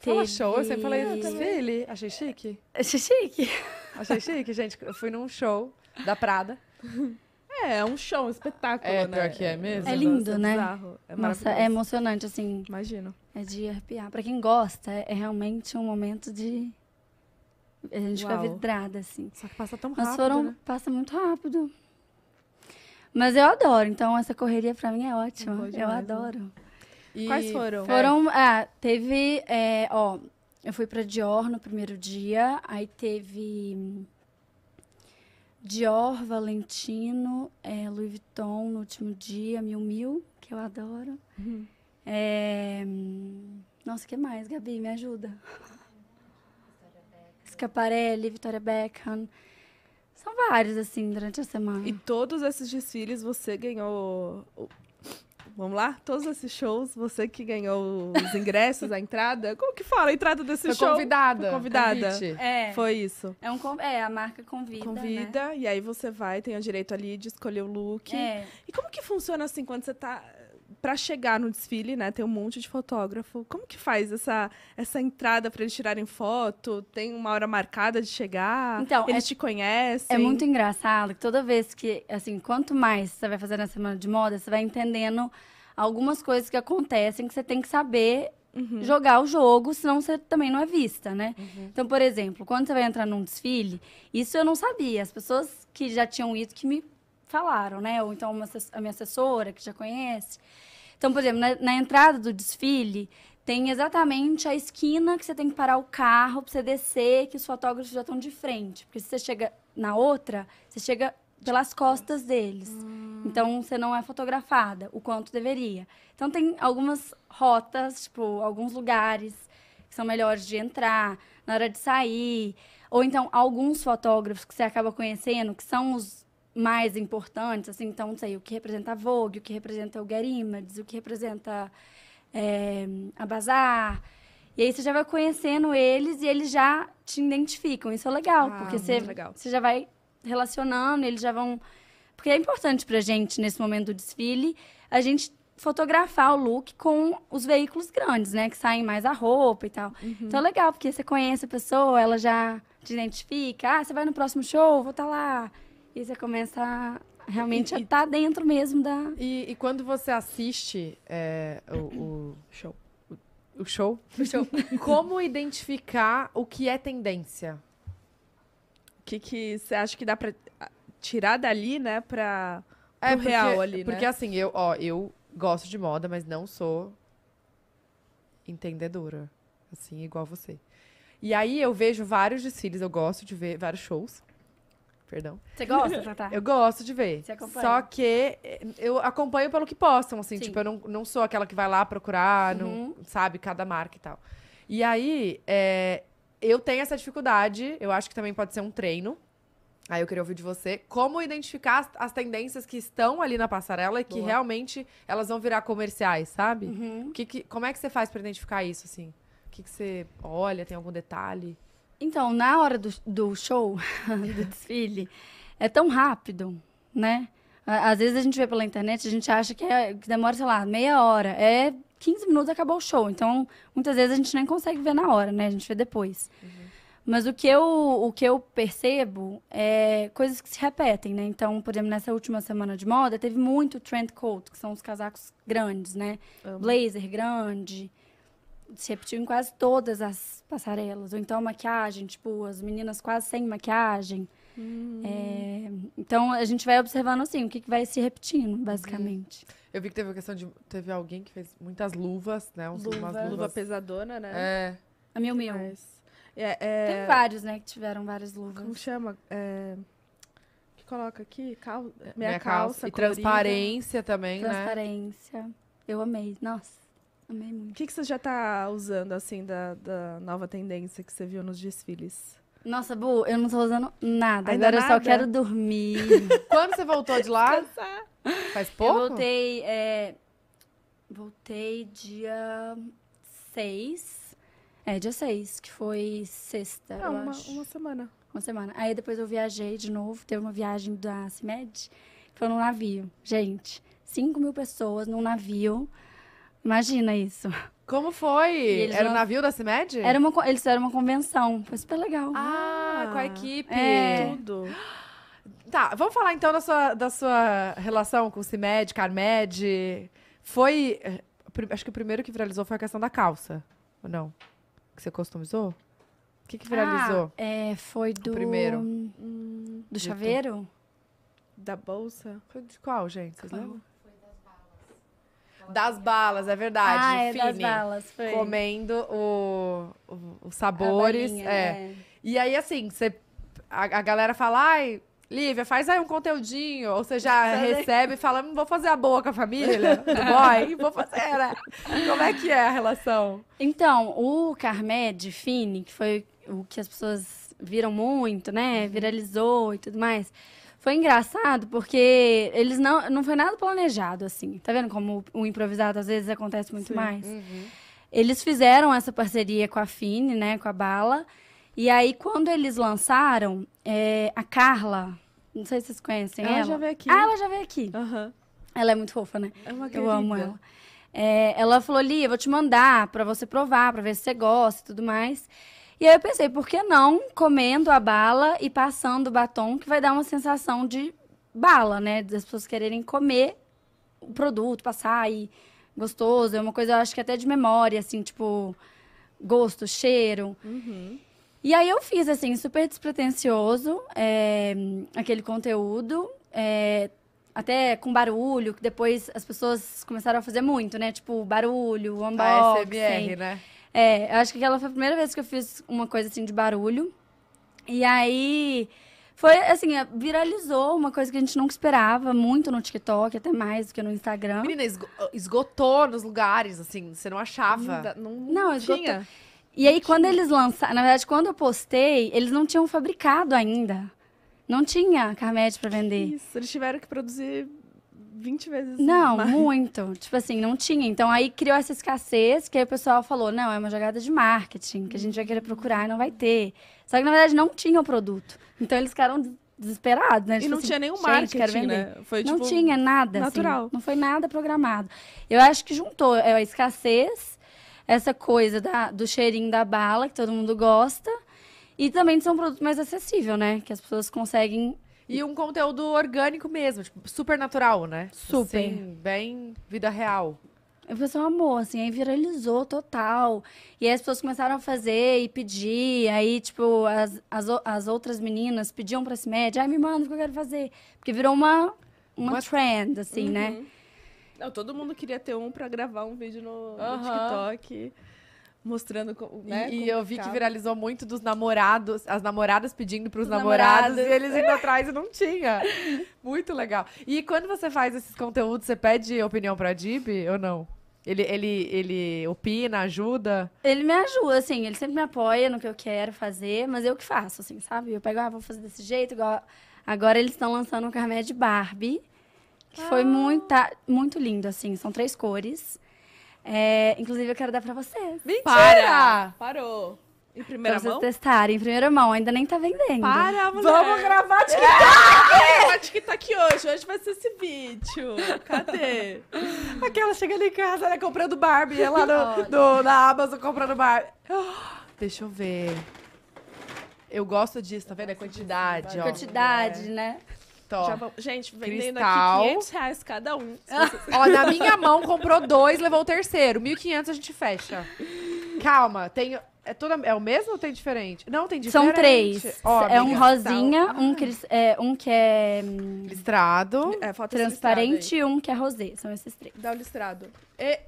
teve... Fala show, eu sempre falei de desfile. Achei chique. Achei chique. Achei chique, gente. Eu fui num show da Prada. É, é um show, um espetáculo, é, né? Pior que é mesmo. É lindo, é né? É Nossa, é emocionante, assim. Imagino. É de arrepiar. Pra quem gosta, é realmente um momento de... A gente Uau. fica vidrada, assim. Só que passa tão rápido, Mas foram... Né? Passa muito rápido. Mas eu adoro, então essa correria pra mim é ótima. eu né? adoro. E... Quais é, foram? Foram... Ah, teve... É, ó, eu fui pra Dior no primeiro dia, aí teve... Dior, Valentino, é, Louis Vuitton no último dia, Mil Mil, que eu adoro. Uhum. É... Nossa, o que mais, Gabi? Me ajuda. Scaparelli, Victoria Beckham. São vários, assim, durante a semana. E todos esses desfiles você ganhou Vamos lá? Todos esses shows, você que ganhou os ingressos, a entrada. Como que fala a entrada desse Foi show? Convidada. Foi convidada. Convite. É. Foi isso. É, um, é, a marca convida. Né? Convida, né? e aí você vai, tem o direito ali de escolher o look. É. E como que funciona assim quando você tá para chegar no desfile, né, tem um monte de fotógrafo. Como que faz essa, essa entrada para eles tirarem foto? Tem uma hora marcada de chegar? Então, eles é, te conhecem? É muito engraçado que toda vez que, assim, quanto mais você vai fazer na semana de moda, você vai entendendo algumas coisas que acontecem que você tem que saber Uhum. jogar o jogo, senão você também não é vista, né? Uhum. Então, por exemplo, quando você vai entrar num desfile, isso eu não sabia. As pessoas que já tinham ido que me falaram, né? Ou então uma, a minha assessora que já conhece. Então, por exemplo, na, na entrada do desfile, tem exatamente a esquina que você tem que parar o carro para você descer, que os fotógrafos já estão de frente. Porque se você chega na outra, você chega pelas costas deles. Hum. Então você não é fotografada o quanto deveria. Então tem algumas rotas, tipo, alguns lugares que são melhores de entrar, na hora de sair. Ou então alguns fotógrafos que você acaba conhecendo, que são os mais importantes, assim, então, não sei, o que representa a Vogue, o que representa o Garimaldes, o que representa é, a Bazar. E aí você já vai conhecendo eles e eles já te identificam. Isso é legal, ah, porque você, legal. você já vai relacionando, eles já vão... Porque é importante pra gente, nesse momento do desfile, a gente fotografar o look com os veículos grandes, né? Que saem mais a roupa e tal. Uhum. Então é legal, porque você conhece a pessoa, ela já te identifica. Ah, você vai no próximo show, vou estar tá lá. E você começa a realmente e, a tá dentro mesmo da. E, e quando você assiste é, o, o, show. O, o show? O show. Como identificar o que é tendência? O que, que você acha que dá pra tirar dali, né, pra. É, porque, real ali, né? Porque assim, eu, ó, eu gosto de moda, mas não sou entendedora. Assim, igual você. E aí eu vejo vários desfiles, eu gosto de ver vários shows perdão. Você gosta, Tatá? Eu gosto de ver. Você acompanha? Só que eh, eu acompanho pelo que postam, assim. Sim. Tipo, eu não, não sou aquela que vai lá procurar, uhum. não sabe, cada marca e tal. E aí, é, eu tenho essa dificuldade. Eu acho que também pode ser um treino. Aí eu queria ouvir de você como identificar as, as tendências que estão ali na passarela e que Boa. realmente elas vão virar comerciais, sabe? Uhum. Que, que, como é que você faz para identificar isso, assim? O que, que você olha? Tem algum detalhe? Então, na hora do, do show, do desfile, é tão rápido, né? Às vezes a gente vê pela internet, a gente acha que, é, que demora, sei lá, meia hora. É 15 minutos acabou o show. Então, muitas vezes a gente nem consegue ver na hora, né? A gente vê depois. Uhum. Mas o que, eu, o que eu percebo é coisas que se repetem, né? Então, por exemplo, nessa última semana de moda, teve muito trend coat, que são os casacos grandes, né? Amo. Blazer grande, se repetiu em quase todas as passarelas. Ou então maquiagem, tipo, as meninas quase sem maquiagem. Hum. É, então a gente vai observando assim o que, que vai se repetindo, uhum. basicamente. Eu vi que teve a questão de. Teve alguém que fez muitas luvas, né? Uns, Luva. Umas luvas. pesadona, né? É. A meu Miu. É, é... Tem vários, né? Que tiveram várias luvas. Como chama? É... que coloca aqui? Cal... É, minha, Minha calça. calça e colorida. transparência também, transparência. né? Transparência. Eu amei. Nossa. Amei muito. O que, que você já tá usando, assim, da, da nova tendência que você viu nos desfiles? Nossa, Bu, eu não tô usando nada. Ainda Agora nada? eu só quero dormir. Quando você voltou de lá? Faz pouco? Eu voltei. É... Voltei dia 6. É, dia 6, que foi sexta. Ah, uma, uma, semana. Uma semana. Aí depois eu viajei de novo. Teve uma viagem da CIMED, que foi num navio. Gente, 5 mil pessoas num navio. Imagina isso. Como foi? Era o um navio da CIMED? Era uma, eles fizeram uma convenção. Foi super legal. Ah, ah com a equipe. É. Tudo. Tá, vamos falar então da sua, da sua relação com o CIMED, CarMed. Foi. Eh, acho que o primeiro que viralizou foi a questão da calça, ou não? Que você customizou? O que, que ah, viralizou? Ah, é, foi do. O primeiro. Hum, do chaveiro? Da bolsa? Foi de qual, gente? Vocês lembram? Das balas, é verdade. Ah, é Fini, das balas, foi. Comendo o, o os sabores. Balinha, é. é. E aí, assim, você, a, a galera fala, ai, Lívia, faz aí um conteúdinho. Ou você já recebe e fala, hum, vou fazer a boa com a família do boy, vou fazer, né? Como é que é a relação? Então, o de Fini, que foi o que as pessoas viram muito, né? Uhum. Viralizou e tudo mais. Foi engraçado porque eles não. Não foi nada planejado, assim. Tá vendo como o improvisado às vezes acontece muito Sim. mais? Uhum. Eles fizeram essa parceria com a Fine, né? Com a Bala. E aí, quando eles lançaram, é, a Carla. Não sei se vocês conhecem ela. Ela já veio aqui. Ah, ela já veio aqui. Uhum. Ela é muito fofa, né? É uma Eu amo ela. É, ela falou, ali, eu vou te mandar para você provar, para ver se você gosta e tudo mais. E aí eu pensei, por que não comendo a bala e passando o batom, que vai dar uma sensação de bala, né? Das pessoas quererem comer o produto, passar e gostoso. É uma coisa, eu acho que até de memória, assim, tipo, gosto, cheiro. Uhum. E aí eu fiz, assim, super despretensioso é, aquele conteúdo. É, até com barulho, que depois as pessoas começaram a fazer muito, né? Tipo, barulho, ah, é unboxing. A né? É, eu acho que aquela foi a primeira vez que eu fiz uma coisa assim de barulho. E aí foi assim, é, viralizou uma coisa que a gente nunca esperava, muito no TikTok, até mais do que no Instagram. Menina, esgotou nos lugares, assim, você não achava. Não, não, não esgotou. Tinha. E aí, quando eles lançaram, na verdade, quando eu postei, eles não tinham fabricado ainda. Não tinha Carmed para vender. Isso, eles tiveram que produzir 20 vezes assim, Não, mais. muito. Tipo assim, não tinha. Então aí criou essa escassez, que aí o pessoal falou: não, é uma jogada de marketing, que a gente vai querer uhum. procurar e não vai ter. Só que na verdade não tinha o produto. Então eles ficaram desesperados, né? Tipo, e não assim, tinha nenhum marketing, quero vender. né? Foi, não tipo, tinha nada. Assim. Natural. Assim, não foi nada programado. Eu acho que juntou é, a escassez, essa coisa da, do cheirinho da bala, que todo mundo gosta. E também de ser um produto mais acessível, né? Que as pessoas conseguem e um conteúdo orgânico mesmo, tipo, super natural, né? Super. Assim, bem vida real. O pessoal amou, assim, aí viralizou total. E aí as pessoas começaram a fazer e pedir. Aí, tipo, as, as, as outras meninas pediam pra CIMED, ai, me manda o que eu quero fazer. Porque virou uma, uma, uma... trend, assim, né? uhum. né? Não, todo mundo queria ter um pra gravar um vídeo no, uhum. no TikTok mostrando né, e, eu vi ficava. que viralizou muito dos namorados as namoradas pedindo para os namorados, namorados, e eles indo atrás e não tinha muito legal e quando você faz esses conteúdos você pede opinião para Dib ou não ele, ele, ele opina, ajuda? Ele me ajuda, assim, ele sempre me apoia no que eu quero fazer, mas eu que faço, assim, sabe? Eu pego, ah, vou fazer desse jeito, igual... Agora eles estão lançando um carmé de Barbie, que ah. foi muita, muito lindo, assim, são três cores. É, inclusive, eu quero dar pra vocês. Mentira! Para! Parou. Em primeira pra vocês testarem, em primeira mão. Ainda nem tá vendendo. Para, mulher. Vamos gravar TikTok! É, TikTok hoje. Hoje vai ser esse vídeo. Cadê? Aquela chegando em casa, né? Comprando Barbie. Ela no, no, na Amazon comprando Barbie. Ah, deixa eu ver. Eu gosto disso, tá vendo? É quantidade, ó. Quantidade, né? Já Gente, vendendo Cristal. aqui 500 reais cada um. Ah. Ó, na minha mão comprou dois, levou o terceiro. 1.500 a gente fecha. Calma, tem... É, toda... é o mesmo ou tem diferente? Não, tem diferente. São três. Ó, é um rosinha, um, cris... é, um que é... Hum, listrado. É, transparente e um que é rosé. São esses três. Dá o listrado. E...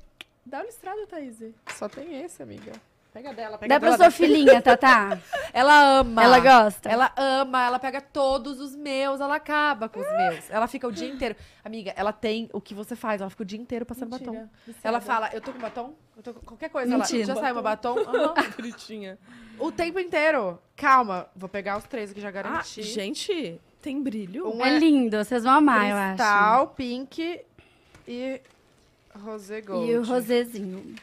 Dá o listrado, Thaís. Só tem esse, amiga. Pega dela, pega Dá é dela. Dá pra sua filhinha, Tatá. ela ama. Ela gosta. Ela ama, ela pega todos os meus, ela acaba com os meus. Ela fica o dia inteiro. Amiga, ela tem o que você faz, ela fica o dia inteiro passando Mentira. batom. Ela fala, eu tô com batom? Eu tô com qualquer coisa. Mentira. Ela, já saiu meu batom? Uhum. Bonitinha. O tempo inteiro. Calma, vou pegar os três que já ah, garanti. Ah, gente, tem brilho. Um é, é, lindo, vocês vão amar, cristal, eu acho. Cristal, pink e rosé gold. E o rosézinho.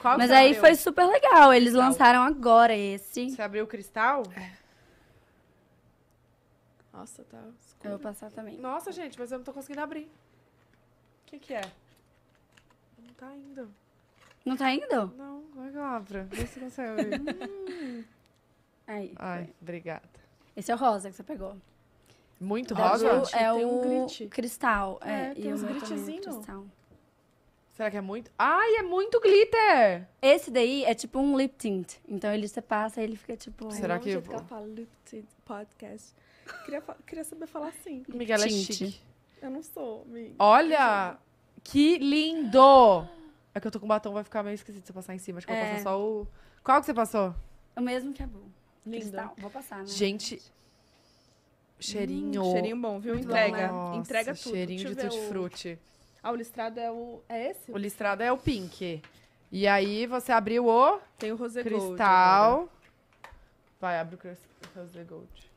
Qual Mas aí abriu? foi super legal. Eles cristal. lançaram agora esse. Você abriu o cristal? É. Nossa, tá escuro. Eu vou passar também. Nossa, gente, mas eu não tô conseguindo abrir. O que que é? Não tá indo. Não tá indo? Não, como é que eu abro? Vê se consegue abrir. hum. Aí. Ai, obrigada. Esse é o rosa que você pegou. Muito rosa? é o, é o um cristal. É, é tem uns é gritzinhos. Será que é muito? Ai, é muito glitter! Esse daí é tipo um lip tint. Então ele você passa e ele fica tipo. Será que. Eu, vou... que eu falo lip tint podcast. Queria, queria saber falar assim. Miguel é chique. Eu não sou, amiga. Olha! Que lindo! É que eu tô com batom, vai ficar meio esquisito se eu passar em cima. Acho que eu vou é. passar só o. Qual que você passou? O mesmo que é bom. Lindo. Cristal. Vou passar, né? Gente. Cheirinho. Hum, cheirinho bom, viu? entrega. Bom, né? Nossa, entrega tudo. Cheirinho de tutti-frutti. O... Ah, o listrado é o. É esse? O listrado é o pink. E aí você abriu o. Tem o rosé cristal. Gold né? Vai, abre o rosé gold.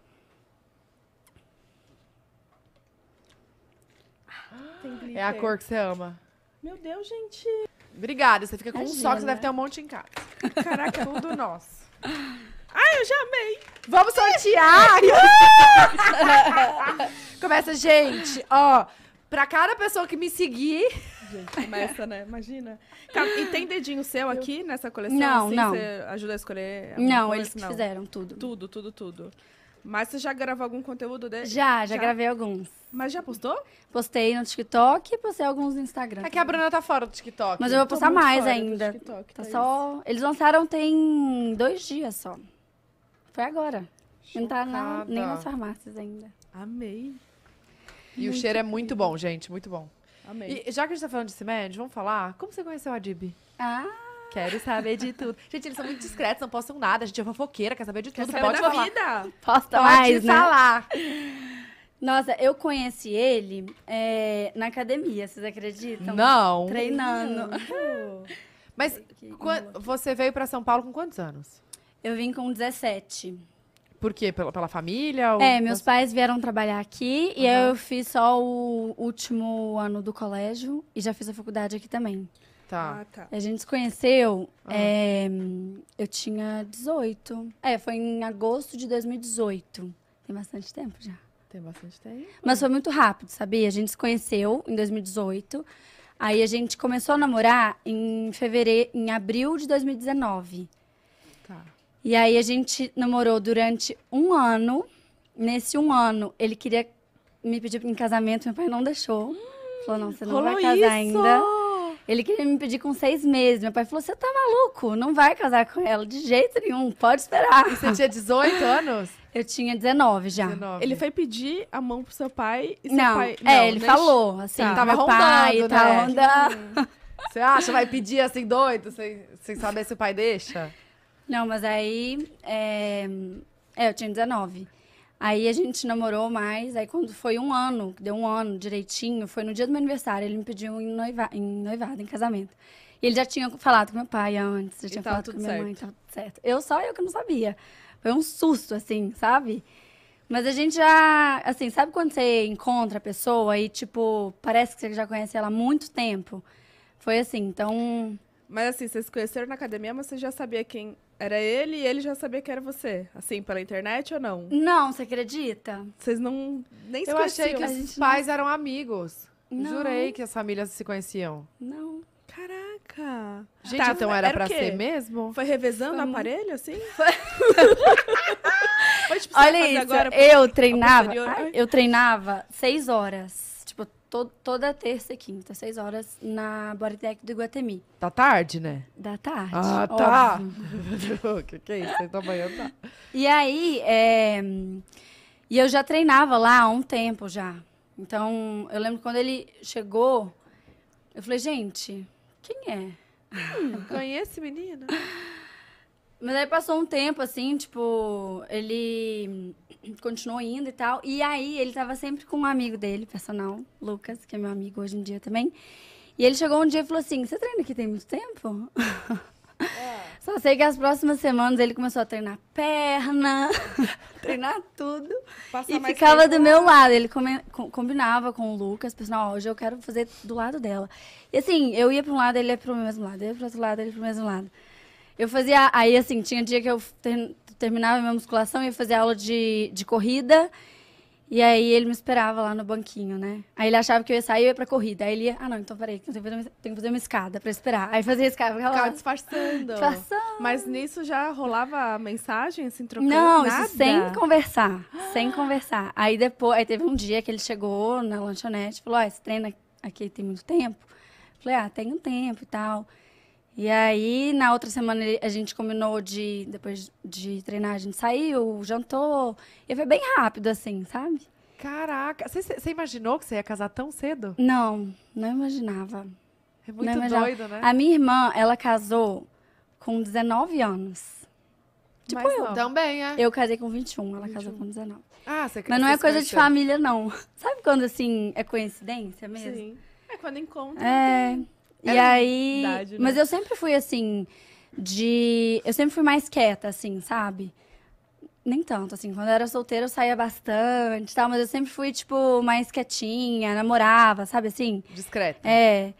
Ah, é a cor que você ama. Meu Deus, gente. Obrigada, você fica com Imagina, um só, que você né? deve ter um monte em casa. Caraca, tudo nosso. Ai, eu já amei. Vamos sortear! Começa, gente, ó pra cada pessoa que me seguir. Gente, começa, né? Imagina. Tá, e tem dedinho seu aqui nessa coleção? Não, assim, não. Você ajuda a escolher? Não, coisa? eles não. fizeram tudo. Tudo, tudo, tudo. Mas você já gravou algum conteúdo dele? Já, já, já, gravei alguns. Mas já postou? Postei no TikTok e postei alguns no Instagram. É que a Bruna tá fora do TikTok. Mas eu vou postar mais ainda. TikTok, tá, tá só. Eles lançaram tem dois dias só. Foi agora. Chocada. Não tá na, nem nas farmácias ainda. Amei. E muito o cheiro é muito bom, gente, muito bom. Amei. E já que a gente tá falando de cimento, vamos falar como você conheceu a Dib? Ah! Quero saber de tudo. Gente, eles são muito discretos, não postam nada. A gente é fofoqueira, quer saber de tudo. Quer saber pode da falar. vida. Posta pode mais, né? falar. Né? Nossa, eu conheci ele é, na academia, vocês acreditam? Não. Treinando. Mas que... você veio para São Paulo com quantos anos? Eu vim com 17. Por quê? Pela, pela família? Ou... É, meus pais vieram trabalhar aqui e eu fiz só o último ano do colégio e já fiz a faculdade aqui também. Tá. Ah, tá. A gente se conheceu, uhum. é, eu tinha 18. É, foi em agosto de 2018. Tem bastante tempo já. Tem bastante tempo. Mas foi muito rápido, sabia? A gente se conheceu em 2018. Aí a gente começou a namorar em fevereiro, em abril de 2019. E aí a gente namorou durante um ano. Nesse um ano, ele queria me pedir em casamento, meu pai não deixou. Falou, não, você não Rolou vai casar isso? ainda. Ele queria me pedir com seis meses. Meu pai falou, você tá maluco? Não vai casar com ela de jeito nenhum, pode esperar. E você tinha 18 anos? Eu tinha 19 já. 19. Ele foi pedir a mão pro seu pai e seu não, pai... É, não, é, ele né? falou, assim, tá. tava rondando, pai, tá né? Você acha, vai pedir assim, doido, sem, sem saber se o pai deixa? Não, mas aí. É, é, eu tinha 19. Aí a gente namorou mais. Aí quando foi um ano, deu um ano direitinho, foi no dia do meu aniversário. Ele me pediu em, noiva, em noivado, em casamento. E ele já tinha falado com meu pai antes, já tinha falado com minha certo. mãe, tava tudo certo. Eu só eu que não sabia. Foi um susto, assim, sabe? Mas a gente já, assim, sabe quando você encontra a pessoa e, tipo, parece que você já conhece ela há muito tempo? Foi assim, então. Mas assim, vocês se conheceram na academia, mas você já sabia quem era ele e ele já sabia que era você? Assim, pela internet ou não? Não, você acredita? Vocês não. Nem se Eu achei que os pais não... eram amigos. Não. Jurei que as famílias se conheciam. Não. Caraca! Gente, tá, então era, era pra ser mesmo? Foi revezando o um... aparelho, assim? Tipo, Olha isso, agora, eu treinava. Eu treinava seis horas to toda terça e quinta, seis horas, na Bodytech do Iguatemi. Da tá tarde, né? Da tarde. Ah, tá. O que, que é isso? Você da manhã tá. E aí, é... e eu já treinava lá há um tempo já. Então, eu lembro quando ele chegou, eu falei, gente, quem é? Hum, conheço menina? Mas aí passou um tempo, assim, tipo, ele continuou indo e tal. E aí ele tava sempre com um amigo dele, personal, Lucas, que é meu amigo hoje em dia também. E ele chegou um dia e falou assim: Você treina aqui tem muito tempo? É. Só sei que as próximas semanas ele começou a treinar perna, treinar tudo. Passar e ficava do meu lado. Ele come, combinava com o Lucas, pessoal, hoje eu quero fazer do lado dela. E assim, eu ia para um lado, ele ia para o mesmo lado, eu ia para outro lado, ele ia para o mesmo lado. Eu fazia. Aí, assim, tinha dia que eu ter, terminava minha musculação e ia fazer aula de, de corrida. E aí ele me esperava lá no banquinho, né? Aí ele achava que eu ia sair e ia pra corrida. Aí ele ia, ah não, então peraí, tenho que fazer uma, escada pra esperar. Aí fazia a escada, ficava Ficava disfarçando. Disfarçando. Mas nisso já rolava mensagem, assim, trocando Não, nada? Não, sem conversar, sem conversar. Aí depois, aí teve um dia que ele chegou na lanchonete e falou, ó, esse treino aqui tem muito tempo? Eu falei, ah, tem um tempo e tal. E aí, na outra semana, a gente combinou de, depois de treinar, a gente saiu, jantou. E foi bem rápido, assim, sabe? Caraca, você imaginou que você ia casar tão cedo? Não, não imaginava. É muito imaginava. doido, né? A minha irmã, ela casou com 19 anos. Tipo Mas eu. Não. Também, é. Eu casei com 21, ela 21. casou com 19. Ah, você Mas não é coisa de família, não. Sabe quando, assim, é coincidência mesmo? Sim. É quando encontra. É. Né? e aí. Verdade, né? Mas eu sempre fui assim, de. Eu sempre fui mais quieta, assim, sabe? Nem tanto, assim. Quando eu era solteira, eu saía bastante tal, mas eu sempre fui, tipo, mais quietinha, namorava, sabe assim? Discreta. É.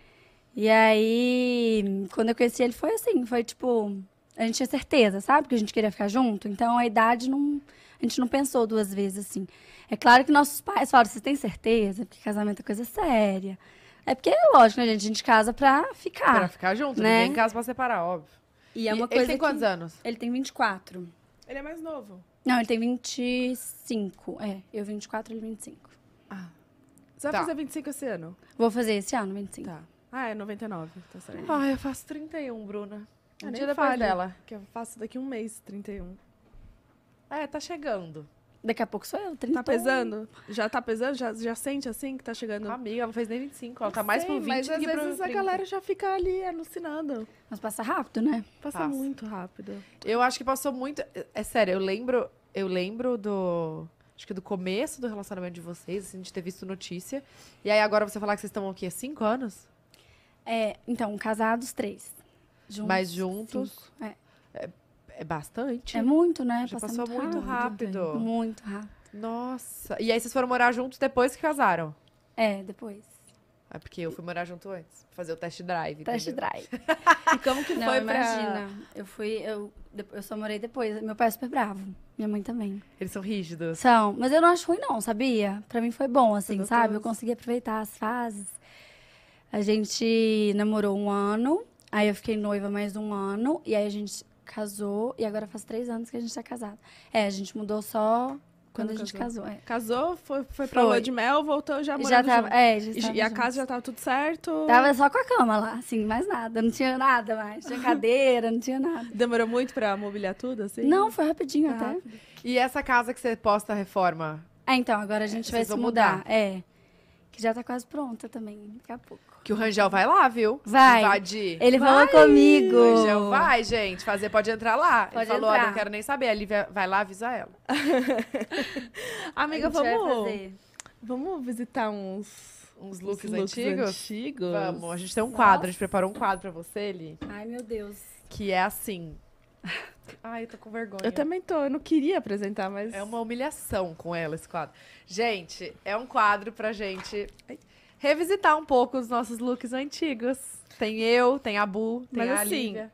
E aí, quando eu conheci ele, foi assim, foi tipo. A gente tinha certeza, sabe? Que a gente queria ficar junto. Então a idade não. A gente não pensou duas vezes assim. É claro que nossos pais falaram: vocês têm certeza? Porque casamento é coisa séria. É porque é lógico, né, gente? A gente casa pra ficar. Pra ficar junto, né? ninguém casa pra separar, óbvio. E é uma e coisa. Ele tem quantos anos? Ele tem 24. Ele é mais novo. Não, ele tem 25. É, eu 24, ele 25. Ah. Você tá. vai fazer 25 esse ano? Vou fazer esse ano, 25. Tá. Ah, é 99, tá certo. Ah, eu faço 31, Bruna. Um dia depois dela. Que eu faço daqui um mês, 31. É, tá chegando. Daqui a pouco sou eu, 30. Tá pesando? Já tá pesando? Já, já sente assim que tá chegando? Ah, amiga, ela não fez nem 25, ela tá mais pro 20 mas às vezes a galera já fica ali alucinando. Mas passa rápido, né? Passa, passa, muito rápido. Eu acho que passou muito... É sério, eu lembro, eu lembro do... Acho que do começo do relacionamento de vocês, assim, de ter visto notícia. E aí agora você falar que vocês estão aqui há cinco anos? É, então, casados três. Juntos, Mas juntos... Cinco, é. É bastante. É muito, né? Já passou muito, muito rápido. rápido. Muito rápido. Nossa. E aí vocês foram morar juntos depois que casaram? É, depois. É porque eu fui morar junto antes, fazer o test drive. Test entendeu? drive. e como que Não, foi pra... imagina. Eu fui, eu, eu só morei depois. Meu pai é super bravo. Minha mãe também. Eles são rígidos. São, mas eu não acho ruim, não, sabia? Pra mim foi bom, assim, Tudo sabe? Eu consegui aproveitar as fases. A gente namorou um ano, aí eu fiquei noiva mais um ano, e aí a gente casou e agora faz três anos que a gente tá casado. É, a gente mudou só quando, quando a gente casou. Casou, é. casou foi, foi pra foi. lua de mel, voltou já morando já tava, junto. É, já e, e a casa já tava tudo certo? Tava só com a cama lá, assim, mais nada. Não tinha nada mais. Tinha cadeira, não tinha nada. Demorou muito pra mobiliar tudo, assim? Não, foi rapidinho ah, até. Rápido. E essa casa que você posta a reforma? É, então, agora a gente é, vai se mudar. mudar. É. Que já tá quase pronta também, daqui a pouco. Que o Rangel vai lá, viu? Vai. Invadir. Ele vai. falou comigo. O Rangel vai, gente. Fazer, pode entrar lá. Pode Ele falou, entrar. ah, não quero nem saber. A Lívia vai lá, avisar ela. Amiga, vamos... Vamos visitar uns... Uns looks, uns looks antigos? antigos? Vamos, a gente tem um Nossa. quadro, a gente preparou um quadro pra você, Li. Ai, meu Deus. Que é assim... Ai, eu tô com vergonha. Eu também tô, eu não queria apresentar, mas. É uma humilhação com ela esse quadro. Gente, é um quadro pra gente. Ai revisitar um pouco os nossos looks antigos. Tem eu, tem a Bu, tem Mas, a assim, Lívia.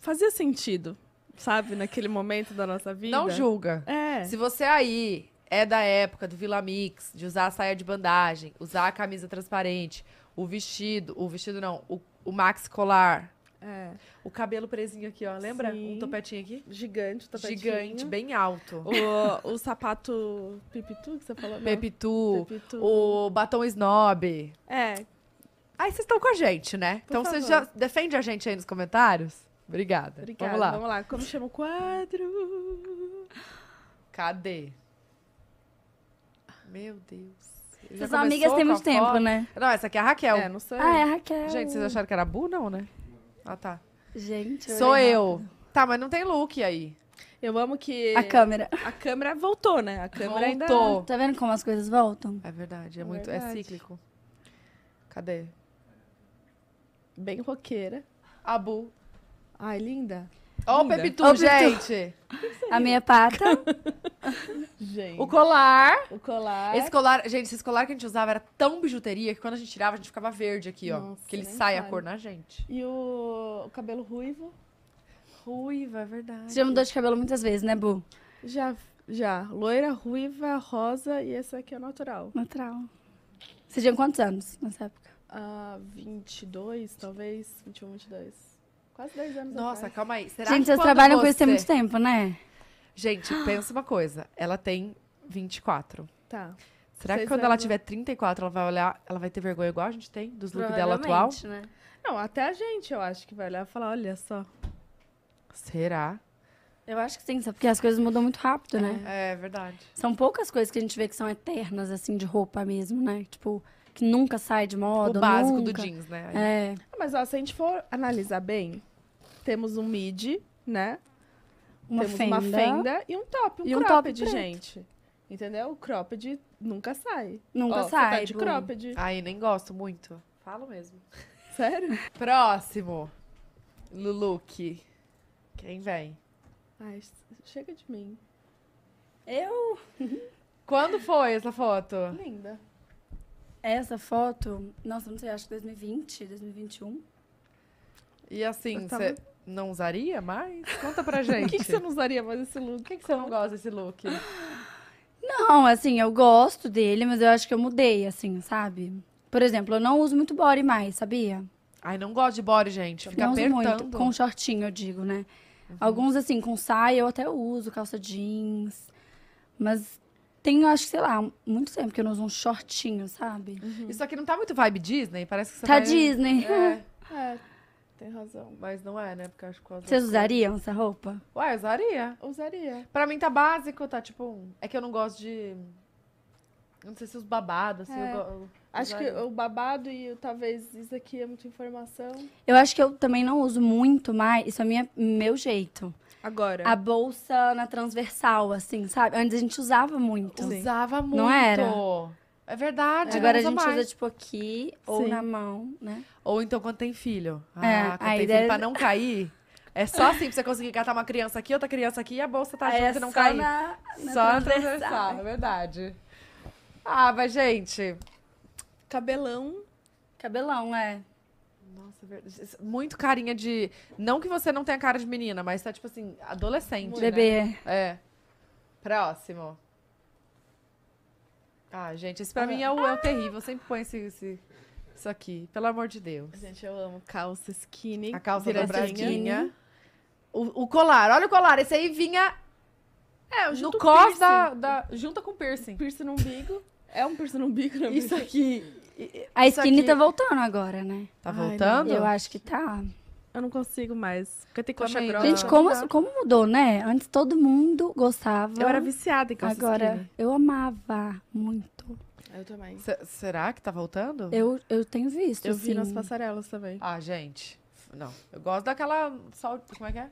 Fazia sentido, sabe, naquele momento da nossa vida. Não julga. É. Se você aí é da época do Vila Mix, de usar a saia de bandagem, usar a camisa transparente, o vestido, o vestido não, o, o max colar, é. O cabelo presinho aqui, ó. Lembra? Sim. Um topetinho aqui? Gigante, topetinho. Gigante, bem alto. O, o sapato pipitu que você falou? Pepitu. Pepitu. O batom snob. É. Aí vocês estão com a gente, né? Por então vocês já defende a gente aí nos comentários? Obrigada. Obrigada. Vamos lá. Vamos lá. Como chama o quadro? Cadê? Meu Deus. Vocês As amigas tem muito tempo, né? Não, essa aqui é a Raquel. É, não sei. Ah, é a Raquel. Gente, vocês acharam que era a Bu? Não, né? Ah, tá. Gente, eu Sou eu. Rápido. Tá, mas não tem look aí. Eu amo que. A câmera. A câmera voltou, né? A câmera voltou. ainda. Tá vendo como as coisas voltam? É verdade, é, é muito. É verdade. É cíclico. Cadê? Bem roqueira. Abu. Ai, linda. Olha o Pepitu, gente. A minha pata. gente. O colar. O colar. Esse colar, gente, esse colar que a gente usava era tão bijuteria que quando a gente tirava, a gente ficava verde aqui, ó. que ele sai a cor na gente. E o, o cabelo ruivo? Ruiva, é verdade. Você já mudou de cabelo muitas vezes, né, Bu? Já, já. Loira, ruiva, rosa e esse aqui é natural. Natural. Você tinha quantos anos nessa época? Ah, 22, talvez. 21, 22. Quase 10 anos Nossa, atrás. calma aí. Será Gente, que vocês trabalham você... com isso há muito tempo, né? Gente, pensa uma coisa. Ela tem 24. Tá. Será que quando ela tiver 34, ela vai olhar, ela vai ter vergonha igual a gente tem dos looks dela atual? né? Não, até a gente, eu acho que vai olhar e falar, olha só. Será? Eu acho que sim, sabe? Porque as coisas mudam muito rápido, né? É, é verdade. São poucas coisas que a gente vê que são eternas, assim, de roupa mesmo, né? Tipo, que nunca sai de moda. O básico nunca. do jeans, né? É. Mas ó, se a gente for analisar bem, temos um mid, né? Uma temos fenda. uma fenda e um top, um e cropped, um top gente. Entendeu? O cropped nunca sai. Nunca ó, tá sai. Tá de cropped. Aí nem gosto muito. Falo mesmo. Sério? Próximo. Luluque. Quem vem? Ai, chega de mim. Eu? Quando foi essa foto? Linda. Essa foto, nossa, não sei, acho que 2020, 2021. E assim, você tava... não usaria mais? Conta pra gente. Por que, você não usaria mais esse look? Por que, que você não gosta desse look? Não, assim, eu gosto dele, mas eu acho que eu mudei, assim, sabe? Por exemplo, eu não uso muito body mais, sabia? Ai, não gosto de body, gente. Fica não apertando. Uso muito, com shortinho, eu digo, né? Uhum. Alguns, assim, com saia eu até uso, calça jeans. Mas tem, acho acho, sei lá, muito tempo que eu não uso um shortinho, sabe? Uhum. Isso aqui não tá muito vibe Disney? Parece que você Tá Disney. É, é, tem razão. Mas não é, né? Porque acho que... Vocês assim. usariam essa roupa? Ué, usaria. Usaria. Pra mim tá básico, tá tipo... Um... É que eu não gosto de... Não sei se os babados, assim, é. eu, Acho que o babado e talvez isso aqui é muita informação. Eu acho que eu também não uso muito mais. Isso é minha, meu jeito. Agora. A bolsa na transversal, assim, sabe? Antes a gente usava muito. Usava muito. Não era? É verdade. Agora a gente mais. usa, tipo, aqui ou Sim. na mão, né? Ou então quando tem filho. Ah, é, quando tem ideia... filho pra não cair. É só assim pra você conseguir catar uma criança aqui, outra criança aqui e a bolsa tá é junto e não cair. Na, na só na transversal, é verdade. Ah, mas, gente. Cabelão. Cabelão, é. Nossa, verdade. Muito carinha de. Não que você não tenha cara de menina, mas tá tipo assim, adolescente. Né? Bebê. Né? É. Próximo. Ah, gente, esse pra ah, mim é o, é o terrível. Eu sempre põe esse, esse, isso aqui. Pelo amor de Deus. Gente, eu amo calça skinny. A calça dobradinha. O, o colar. Olha o colar. Esse aí vinha é, eu junto no cos da, da, Junta com piercing. Piercing no umbigo. É um piercing no umbigo, né? Isso aqui a skinny que... tá voltando agora, né? Tá Ai, voltando? Eu acho que tá. Eu não consigo mais. Porque tem coxa grossa. Gente, como, como mudou, né? Antes todo mundo gostava. Eu era viciada em calça Agora, skinny. eu amava muito. Eu também. C será que tá voltando? Eu, eu tenho visto, Eu sim. vi nas passarelas também. Ah, gente. Não. Eu gosto daquela... Sol... Como é que é?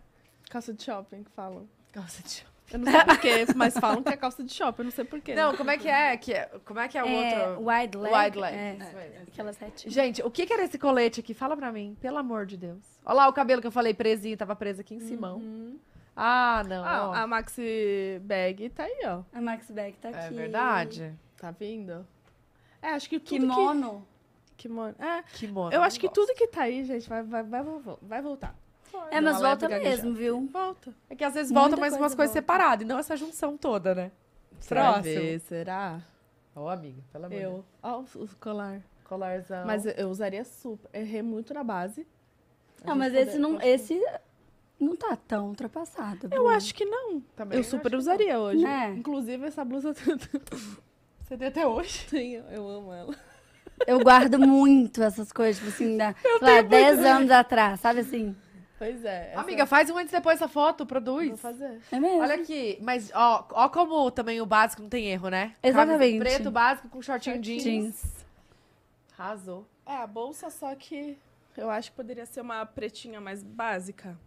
Calça de shopping que falam. Calça de shopping. Eu não sei porquê, mas falam que é calça de shopping, eu não sei porquê. Não, como é que é? Que, é- como é que é o é, outro? Wide leg. Wide leg. É, é. Aquelas retinhas. Gente, o que, era esse colete aqui? Fala pra mim, pelo amor de Deus. Olha lá o cabelo que eu falei presinho, tava preso aqui em cima. Uhum. Ah, não. Ah, a Maxi Bag tá aí, ó. A Maxi Bag tá é aqui. É verdade. Tá vindo. É, acho que tudo Kimono. Que... Kimono. É, Kimono. Eu acho que gosto. tudo que tá aí, gente, vai, vai, vai, vai voltar é, mas volta mesmo, viu? Volta. É que às vezes Muita volta, mas coisa umas coisas separadas, e não essa junção toda, né? Próximo. Ver, será? Ó, oh, amiga, pelo amor. Eu. Ó, oh, o colar. Colarzão. Mas eu usaria super. Errei muito na base. Não, mas esse não, esse não tá tão ultrapassado. Eu acho que não. Também eu super usaria não. hoje. É. Inclusive, essa blusa. Tá Você tem até hoje? Tenho, eu amo ela. Eu guardo muito essas coisas, tipo assim, da, lá, 10 anos atrás, sabe assim? Pois é. Amiga, faz um antes e depois essa foto, produz. Vou fazer. É mesmo? Olha aqui, mas ó, ó como também o básico não tem erro, né? Exatamente. Camisa preto básico com shortinho jeans. jeans. Arrasou. É, a bolsa só que eu acho que poderia ser uma pretinha mais básica.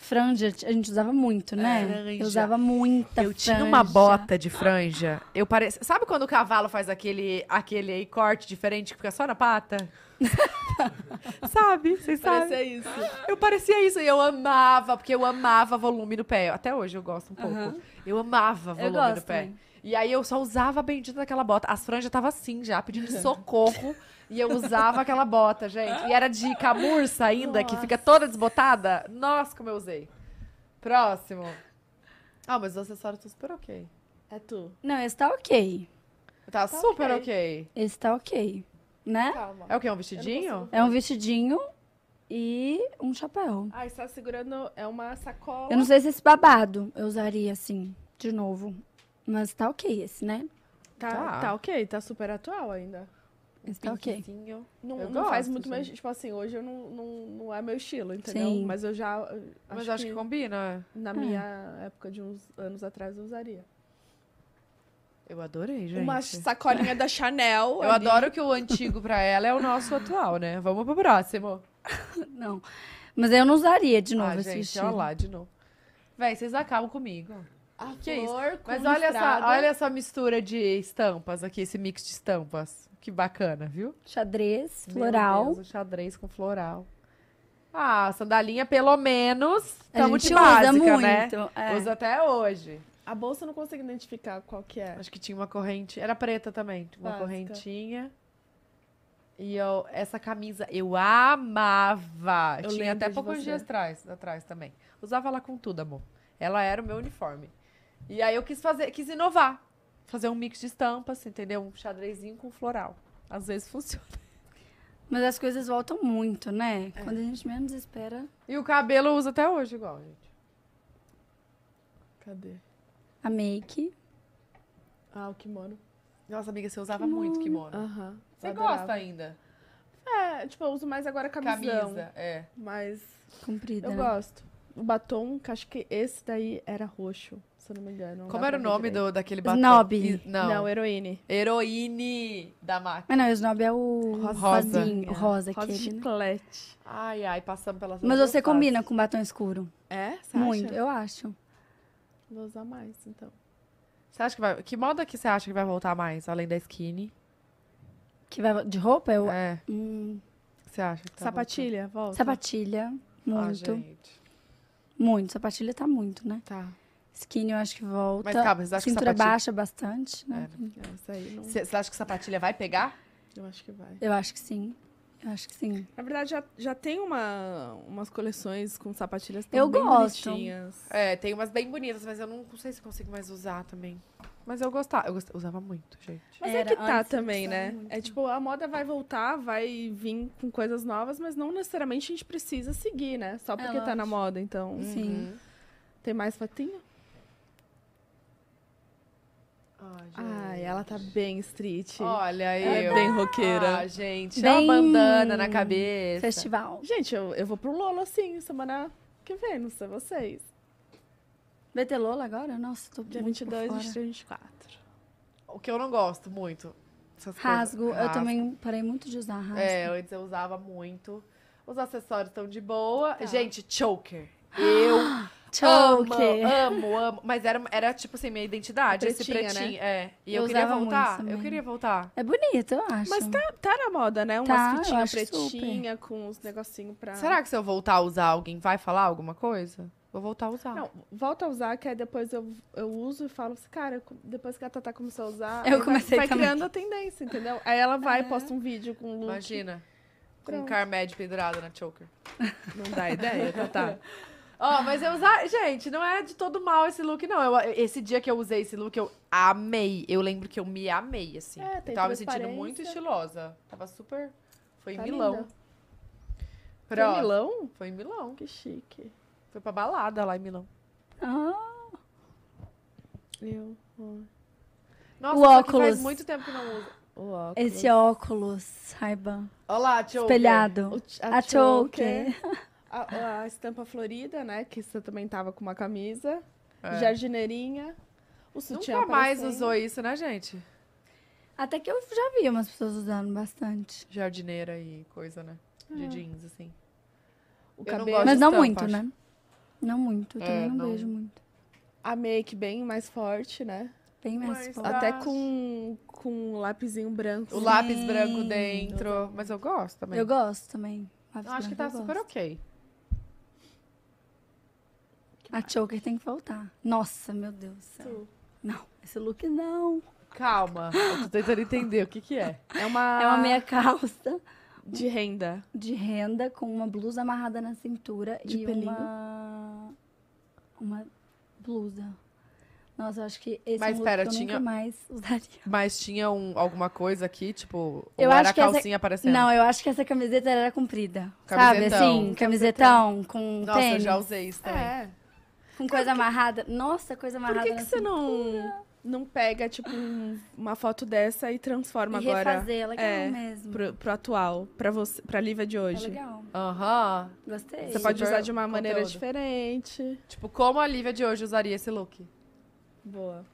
Franja, a gente usava muito, né? É, franja. Eu usava muita Eu franja. tinha uma bota de franja. Eu pare... Sabe quando o cavalo faz aquele, aquele corte diferente que fica só na pata? sabe? Vocês sabem? Parecia isso. Eu parecia isso e eu amava, porque eu amava volume no pé. Até hoje eu gosto um pouco. Uhum. Eu amava volume eu gosto, no pé. Hein? E aí eu só usava a bendita daquela bota. As franjas estavam assim já, pedindo socorro. E eu usava aquela bota, gente. E era de camurça ainda, Nossa. que fica toda desbotada. Nossa, como eu usei. Próximo. Ah, mas os acessórios estão tá super ok. É tu. Não, esse tá ok. Tá, tá super ok. Esse tá ok. Né? Calma. É o quê? Um vestidinho? É um vestidinho e um chapéu. Ah, está segurando. É uma sacola. Eu não sei se esse babado eu usaria assim, de novo. Mas tá ok esse, né? Tá, tá, tá ok, tá super atual ainda. Está ok. Não, não gosto, faz muito mais. Tipo assim, hoje eu não, não, não é meu estilo, entendeu? Sim. Mas eu já. Mas acho, que, que, combina. Na é. minha época de uns anos atrás eu usaria. Eu adorei, gente. Uma sacolinha da Chanel. Eu ali. adoro que o antigo pra ela é o nosso atual, né? Vamos pro próximo. não. Mas eu não usaria de novo ah, esse gente, estilo. Olha lá, de novo. Véi, vocês acabam comigo. que flor é isso? Mas olha essa, olha essa mistura de estampas aqui, esse mix de estampas. Que bacana, viu? Xadrez, floral. Meu Deus, o xadrez com floral. Ah, sandalinha, pelo menos, estamos de básica, usa né? muito, né? É. Usa até hoje. A bolsa eu não consigo identificar qual que é. Acho que tinha uma corrente, era preta também, uma básica. correntinha. E eu, essa camisa eu amava. Eu tinha até poucos dias atrás, atrás também. Usava ela com tudo, amor. Ela era o meu uniforme. E aí eu quis fazer, quis inovar fazer um mix de estampas, entendeu? Um xadrezinho com floral. Às vezes funciona. Mas as coisas voltam muito, né? É. Quando a gente menos espera. E o cabelo usa até hoje igual, gente. Cadê? A make. Ah, o kimono. Nossa, amiga, você usava kimono. muito kimono. Aham. Uh -huh. Você gosta ainda? É, tipo, eu uso mais agora camisão. Camisa, é. Mais Comprida. Eu né? gosto. O batom, que acho que esse daí era roxo se não me engano. Não Como era o nome do, daquele batom? Snob. I, não. não, heroíne. Heroine da máquina. Mas ah, não, o Snob é o rosa. Rosinho, é. rosa, rosa né? chiclete. Ai, ai, passando pelas Mas você combina faço. com batom escuro. É? Você Muito, acha? eu acho. Vou usar mais, então. Você acha que vai... Que moda que você acha que vai voltar mais, além da skinny? Que vai... De roupa? Eu... É. Hum. Você acha que tá Sapatilha, voltando? volta. Sapatilha, ah, muito. Ah, muito, sapatilha tá muito, né? Tá. Skinny eu acho que volta. Mas calma, vocês acham que Cintura sapatilha... baixa bastante, né? É, é isso aí não... Você acha que sapatilha vai pegar? Eu acho que vai. Eu acho que sim. Eu acho que sim. Na verdade, já, já tem uma, umas coleções com sapatilhas tão eu bem gosto. bonitinhas. É, tem umas bem bonitas, mas eu não, não sei se consigo mais usar também. Mas eu gostava, eu gostava, usava muito, gente. Mas é tá né? Era, é que tá também, né? Muito. É tipo, a moda vai voltar, vai vir com coisas novas, mas não necessariamente a gente precisa seguir, né? Só porque é, tá na moda, então. Sim. Uhum. Tem mais fatinho? Ai, Ai, ela tá bem street. Olha, ela eu. É bem roqueira. Ah, gente. Bem... É uma bandana na cabeça. Festival. Gente, eu, eu vou pro Lolo, assim, semana que vem, não sei vocês. Vai ter Lola agora? Nossa, tô Dia 22, 23, 24. O que eu não gosto muito. Rasgo. Eu também parei muito de usar rasgo. É, antes eu usava muito. Os acessórios estão de boa. Tá. Gente, choker. Eu... Choker. Amo, amo, amo. Mas era, era tipo assim, minha identidade, esse né? pretinho. Né? É. E eu, eu queria voltar. Eu queria voltar. É bonito, eu acho. Mas tá, tá na moda, né? Umas tá, fitinhas pretinhas com uns negocinhos pra. Será que se eu voltar a usar, alguém vai falar alguma coisa? Vou voltar a usar. Não, volta a usar, que aí depois eu, eu uso e falo assim, cara, depois que a Tatá começou a usar, eu comecei vai, vai criando a tendência, entendeu? Aí ela vai e é. posta um vídeo com look. Imagina. Pronto. Com um Carmed pendurado na choker. Não dá ideia, Tatá. Ó, oh, mas eu usar. Gente, não é de todo mal esse look, não. Eu, esse dia que eu usei esse look, eu amei. Eu lembro que eu me amei, assim. É, eu tava me sentindo muito estilosa. Tava super. Foi tá em Milão. Linda. Foi em Milão? Foi em Milão. Que chique. Foi pra balada lá em Milão. Ah. Eu. Nossa, o óculos. faz muito tempo que não uso. Óculos. Esse óculos, saiba. Olá, Choker. Espelhado. a, a choker. choker. A, a estampa florida, né? Que você também tava com uma camisa. É. Jardineirinha. O sutiã Nunca mais usou isso, né, gente? Até que eu já vi umas pessoas usando bastante. Jardineira e coisa, né? É. De é. jeans, assim. O eu Não gosto Mas não estampa, muito, acho. né? Não muito. Eu também é, não, não vejo muito. A make bem mais forte, né? Bem mais, forte. Até com, com um branco. O Sim. lápis branco dentro. Mas eu gosto também. Eu gosto também. acho que tá super ok que A mais? choker tem que voltar. Nossa, meu Deus Tu. Não, esse look não. Calma, eu tô tentando entender o que que é. É uma... É uma meia calça. De renda. De renda, com uma blusa amarrada na cintura De e pelinho? uma... Uma blusa. Nossa, eu acho que esse Mas, é um pera, que eu nunca mais usaria. Mas tinha um, alguma coisa aqui, tipo, eu ou era a calcinha essa... aparecendo? Não, eu acho que essa camiseta era comprida. Camisetão. Sabe, assim, camisetão, camisetão com Nossa, tênis. eu já usei isso também. É. Com coisa amarrada. Nossa, coisa amarrada. Por que, que você não, não pega, tipo, um- uma foto dessa e transforma E agora refazer, é é, mesmo. pro, pro atual, pra, você, pra Lívia de É hoje? legal. Aham. Gostei. Você pode usar de uma maneira diferente. Tipo, como a Lívia de hoje usaria esse look? Boa.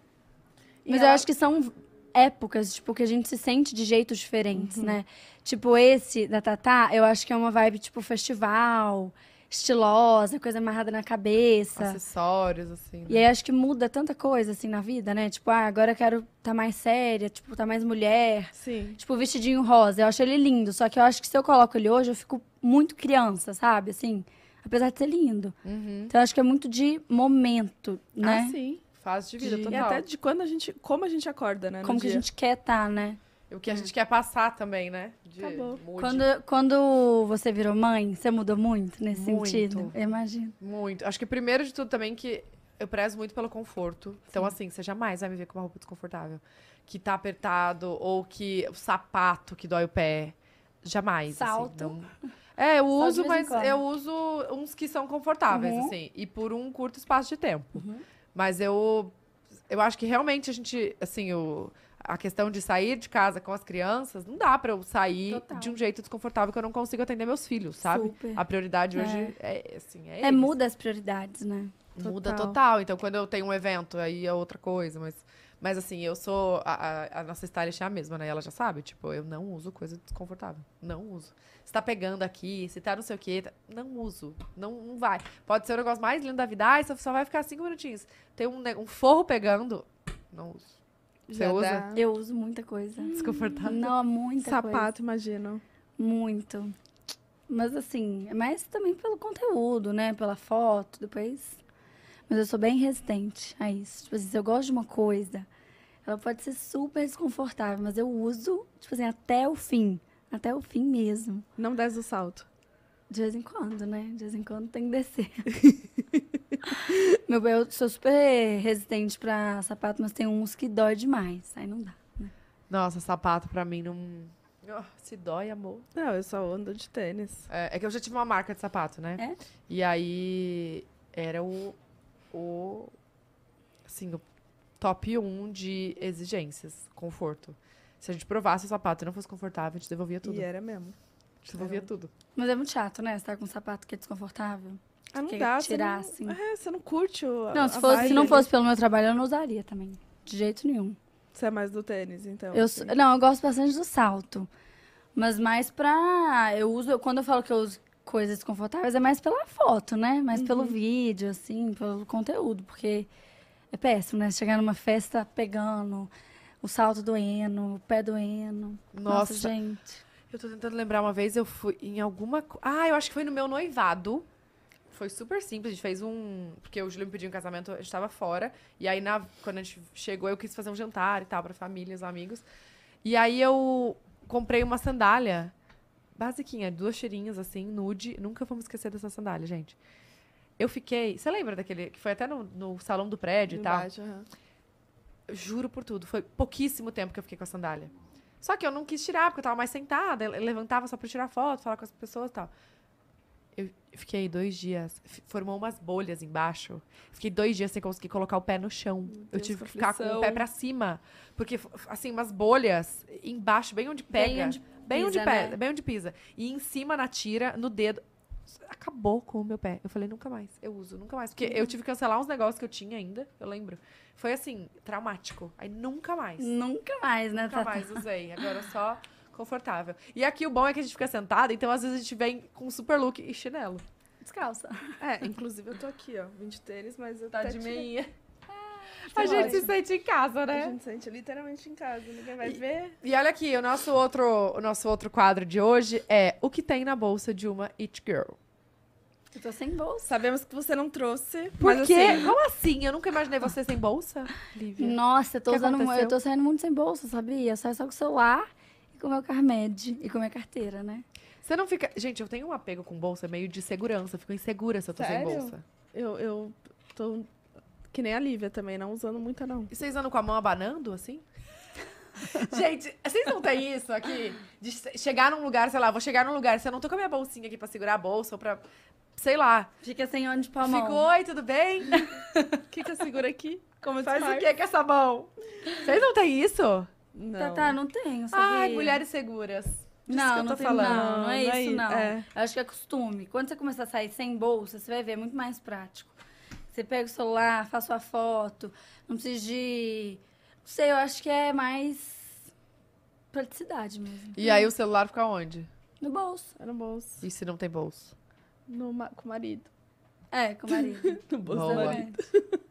Mas eu acho que são épocas, tipo, que a gente se sente de jeitos diferentes, uhum. né? Tipo, esse da Tatá, eu acho que é uma vibe, tipo, festival estilosa, coisa amarrada na cabeça. Acessórios, assim. Né? E aí né? acho que muda tanta coisa, assim, na vida, né? Tipo, ah, agora eu quero estar tá mais séria, tipo, tá mais mulher. Sim. Tipo, vestidinho rosa. Eu acho ele lindo, só que eu acho que se eu coloco ele hoje, eu fico muito criança, sabe? Assim, apesar de ser lindo. Uhum. Então eu acho que é muito de momento, né? Ah, sim. Fase de vida de... total. E até de quando a gente, como a gente acorda, né? Como que a gente quer estar, tá, né? O que a hum. gente quer passar também, né? De Acabou. Tá quando, quando você virou mãe, você mudou muito nesse muito, sentido? Eu imagino. Muito. Acho que primeiro de tudo também que eu prezo muito pelo conforto. Então, Sim. Então, assim, você jamais vai me ver com uma roupa desconfortável. Que tá apertado, ou que o sapato que dói o pé. Jamais. Assim, Salto. Assim, não... É, eu Só uso, mas eu uso uns que são confortáveis, uhum. assim. E por um curto espaço de tempo. Uhum. Mas eu, eu acho que realmente a gente, assim, o... Eu a questão de sair de casa com as crianças, não dá para eu sair Total. de um jeito desconfortável que eu não consigo atender meus filhos, sabe? Super. A prioridade hoje é, é assim, é, é muda as prioridades, né? Total. Muda total. Então, quando eu tenho um evento, aí é outra coisa, mas... Mas assim, eu sou... A, a, a nossa stylist é a mesma, né? Ela já sabe, tipo, eu não uso coisa desconfortável. Não uso. Se tá pegando aqui, se tá não sei o quê, tá... não uso. Não, não vai. Pode ser o negócio mais lindo da vida, ai, só, só vai ficar cinco minutinhos. Tem um, um forro pegando, não uso. Você usa? Dá. Eu uso muita coisa. Desconfortável? Não, muita Sapato, coisa. Sapato, imagino. Muito. Mas assim, é mais também pelo conteúdo, né? Pela foto, depois. Mas eu sou bem resistente a isso. Tipo assim, eu gosto de uma coisa, ela pode ser super desconfortável, mas eu uso, tipo assim, até o fim. Até o fim mesmo. Não desce o salto. De vez em quando, né? De vez em quando tem que descer. Meu, eu sou super resistente pra sapato, mas tem uns que dói demais. Aí não dá. Né? Nossa, sapato pra mim não. Oh, se dói, amor. Não, eu só ando de tênis. É, é, que eu já tive uma marca de sapato, né? É? E aí era o. o assim, o top 1 de exigências, conforto. Se a gente provasse o sapato e não fosse confortável, a gente devolvia tudo. E era mesmo. Você ouvia tudo. Mas é muito chato, né? Você tá com um sapato que é desconfortável. Ah, não dá. Tirar, você não, assim. É, você não curte o. Não, se, fosse, se não fosse pelo meu trabalho, eu não usaria também. De jeito nenhum. Você é mais do tênis, então? Eu, assim. Não, eu gosto bastante do salto. Mas mais pra. Eu uso. Quando eu falo que eu uso coisas desconfortáveis, é mais pela foto, né? Mais uhum. pelo vídeo, assim, pelo conteúdo. Porque é péssimo, né? Chegar numa festa pegando o salto doendo, o pé doendo. Nossa, Nossa gente. Eu tô tentando lembrar uma vez, eu fui em alguma. Ah, eu acho que foi no meu noivado. Foi super simples, a gente fez um. Porque o Julio me pediu um casamento, a gente tava fora. E aí, na... quando a gente chegou, eu quis fazer um jantar e tal, pra família, os amigos. E aí eu comprei uma sandália basiquinha, duas cheirinhas assim, nude. Nunca vamos esquecer dessa sandália, gente. Eu fiquei. Você lembra daquele. Que foi até no, no salão do prédio e tal? Uhum. Juro por tudo. Foi pouquíssimo tempo que eu fiquei com a sandália. Só que eu não quis tirar, porque eu tava mais sentada, levantava só pra tirar foto, falar com as pessoas e tal. Eu fiquei dois dias, formou umas bolhas embaixo. Fiquei dois dias sem conseguir colocar o pé no chão. Deus, eu tive que ficar aflição. com o pé pra cima. Porque, assim, umas bolhas embaixo, bem onde pega. Bem onde, bem pisa, onde né? bem onde pisa. E em cima na tira, no dedo acabou com o meu pé. Eu falei, nunca mais. Eu uso, nunca mais. Porque uhum. eu tive que cancelar uns negócios que eu tinha ainda, eu lembro. Foi assim, traumático. Aí nunca mais. Nunca mais, né, Nunca mais usei. Agora só confortável. E aqui o bom é que a gente fica sentada, então às vezes a gente vem com super look e chinelo. Descalça. É, inclusive eu tô aqui, ó, 20 tênis, mas eu tá de meia a gente se sente em casa, né? A gente se sente literalmente em casa, ninguém vai e, ver. E olha aqui, o nosso, outro, o nosso outro quadro de hoje é o que tem na bolsa de uma It Girl. Eu tô sem bolsa. Sabemos que você não trouxe. Por mas quê? Assim... Como assim? Eu nunca imaginei você sem bolsa, ah, Lívia. Nossa, eu tô, usando, eu tô saindo muito sem bolsa, sabia? Eu saio só com o celular e com o meu Carmed e com a minha carteira, né? Você não fica. Gente, eu tenho um apego com bolsa meio de segurança. Eu fico insegura se eu tô Sério? sem bolsa. Eu, eu tô que nem a Lívia também, não usando muita, não. E vocês andam com a mão abanando, assim? Gente, vocês não têm isso aqui? De chegar num lugar, sei lá, vou chegar num lugar, se eu não tô com a minha bolsinha aqui pra segurar a bolsa ou pra. Sei lá. Fica sem onde pra mão. Fico, oi, tudo bem? O que, que eu seguro aqui? Como Faz o que com essa mão? Vocês não têm isso? Tá, não. Tá, tá, não tenho. Sabia? Ai, mulheres seguras. não, não tô tem, falando. Não, não é isso, é não. É. Acho que é costume. Quando você começar a sair sem bolsa, você vai ver, é muito mais prático. Você pega o celular, faz sua foto, não precisa de. Não sei, eu acho que é mais praticidade mesmo. E aí o celular fica onde? No bolso. É no bolso. E se não tem bolso? No ma- com o marido. É, com o marido. no bolso Boa. marido.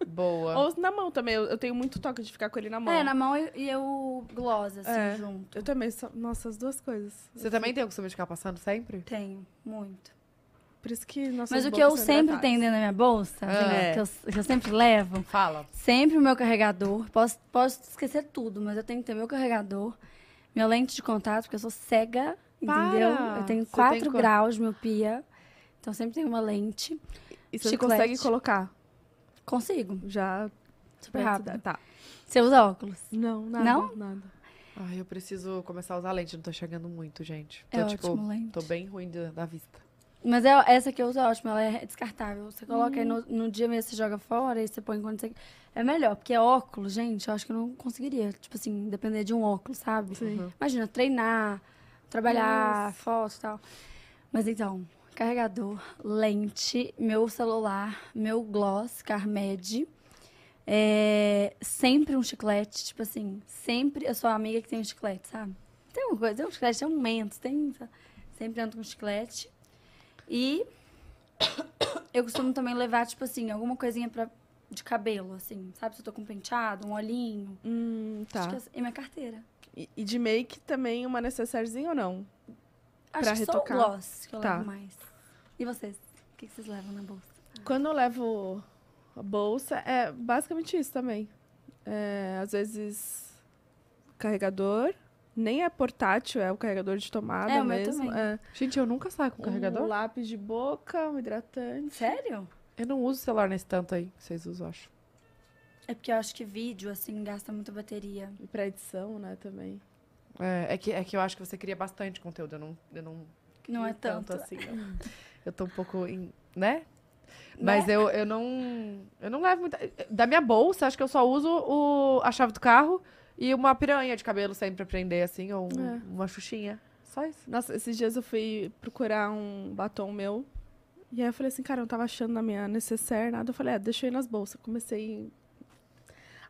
Boa. Ou na mão também. Eu, tenho muito toque de ficar com ele na mão. É, na mão e, eu glosa, assim, É. junto. Eu também. Nossa, as duas coisas. Você também tem o costume de ficar passando sempre? Tenho, muito. Por isso que nossa Mas o que eu sempre tenho dentro da minha bolsa, é. que, eu, que, eu, sempre levo. Fala. Sempre o meu carregador. Posso, posso esquecer tudo, mas eu tenho que ter meu carregador, minha lente de contato, porque eu sou cega, Para. entendeu? Eu tenho quatro 4 tem... graus de miopia. Então sempre tenho uma lente. E você consegue colocar? Consigo. Já. Super rápido. Tá. Você usa óculos? Não, nada. Não? Nada. Ai, eu preciso começar a usar lente, não tô chegando muito, gente. Tô, é tipo, ótimo, lente. tô bem ruim da vista. Mas é, essa que eu uso é ótima, ela é descartável. Você coloca aí no, uhum. no, dia mesmo, você joga fora e você põe quando você. É melhor, porque é óculos, gente, eu acho que eu não conseguiria. Tipo assim, depender de um óculos, sabe? Uhum. Imagina, treinar, trabalhar, Nossa. foto e tal. Mas então, carregador, lente, meu celular, meu gloss, Carmed. É, sempre um chiclete, tipo assim, sempre eu sou a amiga que tem um chiclete, sabe? Tem uma coisa, tem um chiclete, tem um mentos, tem. Sempre ando com um chiclete. E eu costumo também levar, tipo assim, alguma coisinha pra, de cabelo, assim, sabe? Se eu tô com penteado, um olhinho. Hum, tá. Acho que é, assim, minha carteira. E, e, de make também uma necessairezinha ou não? Acho pra que retocar. só o gloss que eu tá. levo mais. E vocês? O que vocês levam na bolsa? Quando eu levo a bolsa, é basicamente isso também. É, às vezes, carregador, nem é portátil, é o carregador de tomada é, mesmo. É. Gente, eu nunca saio com um carregador. Um lápis de boca, um hidratante. Sério? Eu não uso celular nesse tanto aí vocês usam, acho. É porque eu acho que vídeo, assim, gasta muita bateria. E pra edição, né, também. É, é, que, é que eu acho que você cria bastante conteúdo. Eu não. Eu não, não é tanto, tanto é. assim. Não. eu tô um pouco. Em, né? né? Mas né? Eu, eu não. Eu não levo muita. Da minha bolsa, acho que eu só uso o, a chave do carro e uma piranha de cabelo sempre pra prender, assim, ou um, é. uma xuxinha. Só isso. Nossa, esses dias eu fui procurar um batom meu. E aí eu falei assim, cara, eu não tava achando na minha necessaire nada. Eu falei, ah, deixei nas bolsas. Comecei.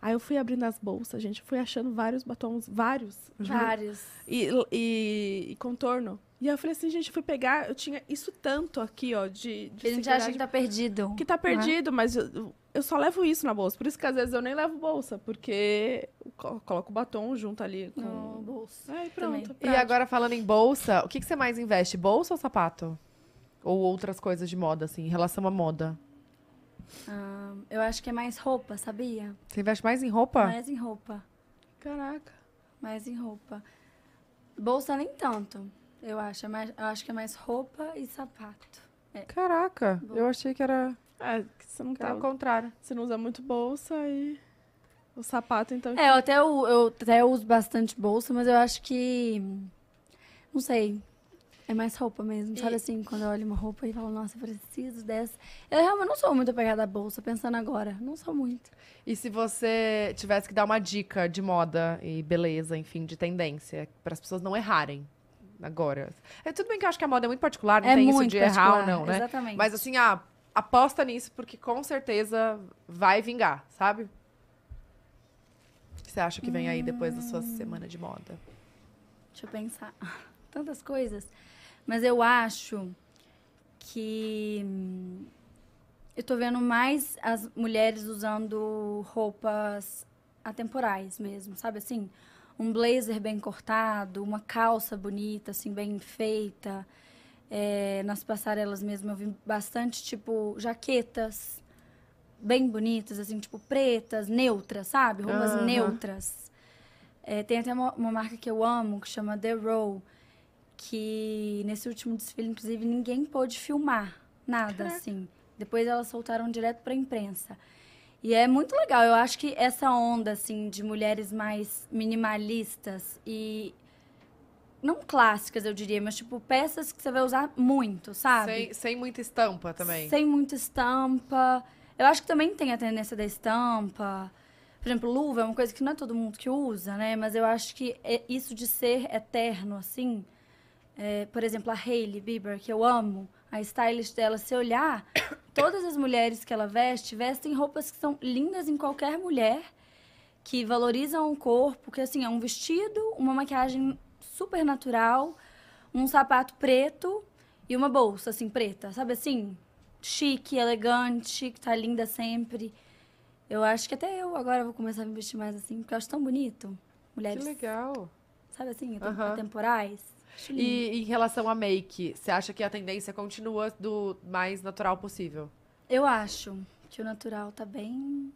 Aí eu fui abrindo as bolsas, gente. Fui achando vários batons, vários. Vários. E, e, e contorno. E aí eu falei assim, gente, fui pegar, eu tinha isso tanto aqui, ó, de. de a gente acha que tá perdido. Que tá né? perdido, uhum. mas eu, eu, só levo isso na bolsa. Por isso que às vezes eu nem levo bolsa, porque coloco o batom junto ali com. bolsa. Aí é, pronto. E agora falando em bolsa, o que, que você mais investe? Bolsa ou sapato? Ou outras coisas de moda, assim, em relação à moda? Ah, eu acho que é mais roupa, sabia? Você investe mais em roupa? Mais em roupa. Caraca. Mais em roupa. Bolsa nem tanto eu acho. É mais, eu acho que é mais roupa e sapato. É. Caraca, eu achei que era. É, que você não tá ao contrário. Você não usa muito bolsa e. O sapato, então. É, eu até, eu, eu até uso bastante bolsa, mas eu acho que. Não sei. É mais roupa mesmo. E... Sabe assim, quando eu olho uma roupa e falo, nossa, preciso dessa. Eu realmente não sou muito apegada à bolsa, pensando agora. Não sou muito. E se você tivesse que dar uma dica de moda e beleza, enfim, de tendência, para as pessoas não errarem, agora. É tudo bem que eu acho que a moda é muito particular, não é tem isso de errar ou não, né? Exatamente. Mas assim, aposta nisso, porque com certeza vai vingar, sabe? O que você acha que vem hum... aí depois da sua hum. semana de moda? Deixa eu pensar. Tantas coisas. Mas eu acho que hum, eu tô vendo mais as mulheres usando roupas atemporais mesmo, sabe assim? um blazer bem cortado, uma calça bonita, assim, bem feita. É, nas passarelas mesmo eu vi bastante, tipo, jaquetas bem bonitas, assim, tipo, pretas, neutras, sabe? Roupas neutras. É, tem até uma, uma, marca que eu amo, que chama The Row, que nesse último desfile, inclusive, ninguém pôde filmar nada, Caraca. assim. Depois elas soltaram direto pra imprensa. E é muito legal. Eu acho que essa onda, assim, de mulheres mais minimalistas e. Não clássicas, eu diria, mas tipo peças que você vai usar muito, sabe? Sem, sem muita estampa também. Sem muita estampa. Eu acho que também tem a tendência da estampa. Por exemplo, luva é uma coisa que não é todo mundo que usa, né? Mas eu acho que é isso de ser eterno, assim. É, por exemplo, a Hailey Bieber, que eu amo a stylist dela, se olhar, todas as mulheres que ela veste, vestem roupas que são lindas em qualquer mulher, que valorizam o corpo, que assim, é um vestido, uma maquiagem super natural, um sapato preto e uma bolsa, assim, preta, sabe assim? Chique, elegante, que tá linda sempre. Eu acho que até eu agora vou começar a me vestir mais assim, porque eu acho tão bonito. Mulheres. Que legal. Sabe assim, uh -huh. E em relação a make, você acha que a tendência continua do mais natural possível? Eu acho que o natural tá bem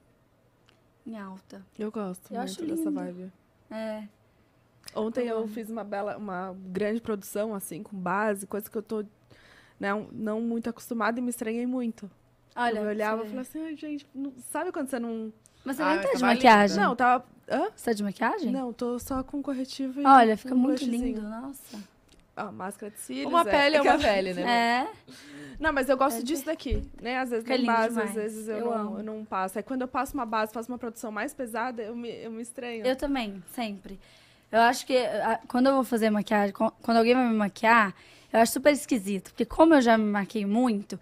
em alta. Eu gosto eu muito dessa vibe. É. Ontem tá eu fiz uma bela, uma grande produção, assim, com base, coisa que eu tô não, né, não muito acostumada e me estranhei muito. Olha, eu olhava e falava assim, gente, não... sabe quando você não. Mas você ah, nem tá de maquiagem. Linda. Não, tava Hã? Você tá de maquiagem? Não, tô só com corretivo e. Olha, fica um muito blushzinho. lindo, nossa. Ah, máscara de cílios. Uma é. pele é uma pele, né? É. Não, mas eu gosto é disso daqui, né? Às vezes é base, demais. às vezes eu, eu não, eu não passo. É quando eu passo uma base, faço uma produção mais pesada, eu me, eu me estranho. Eu também, sempre. Eu acho que a, ah, quando eu vou fazer maquiagem, quando alguém vai me maquiar, eu acho super esquisito. Porque como eu já me maquei muito,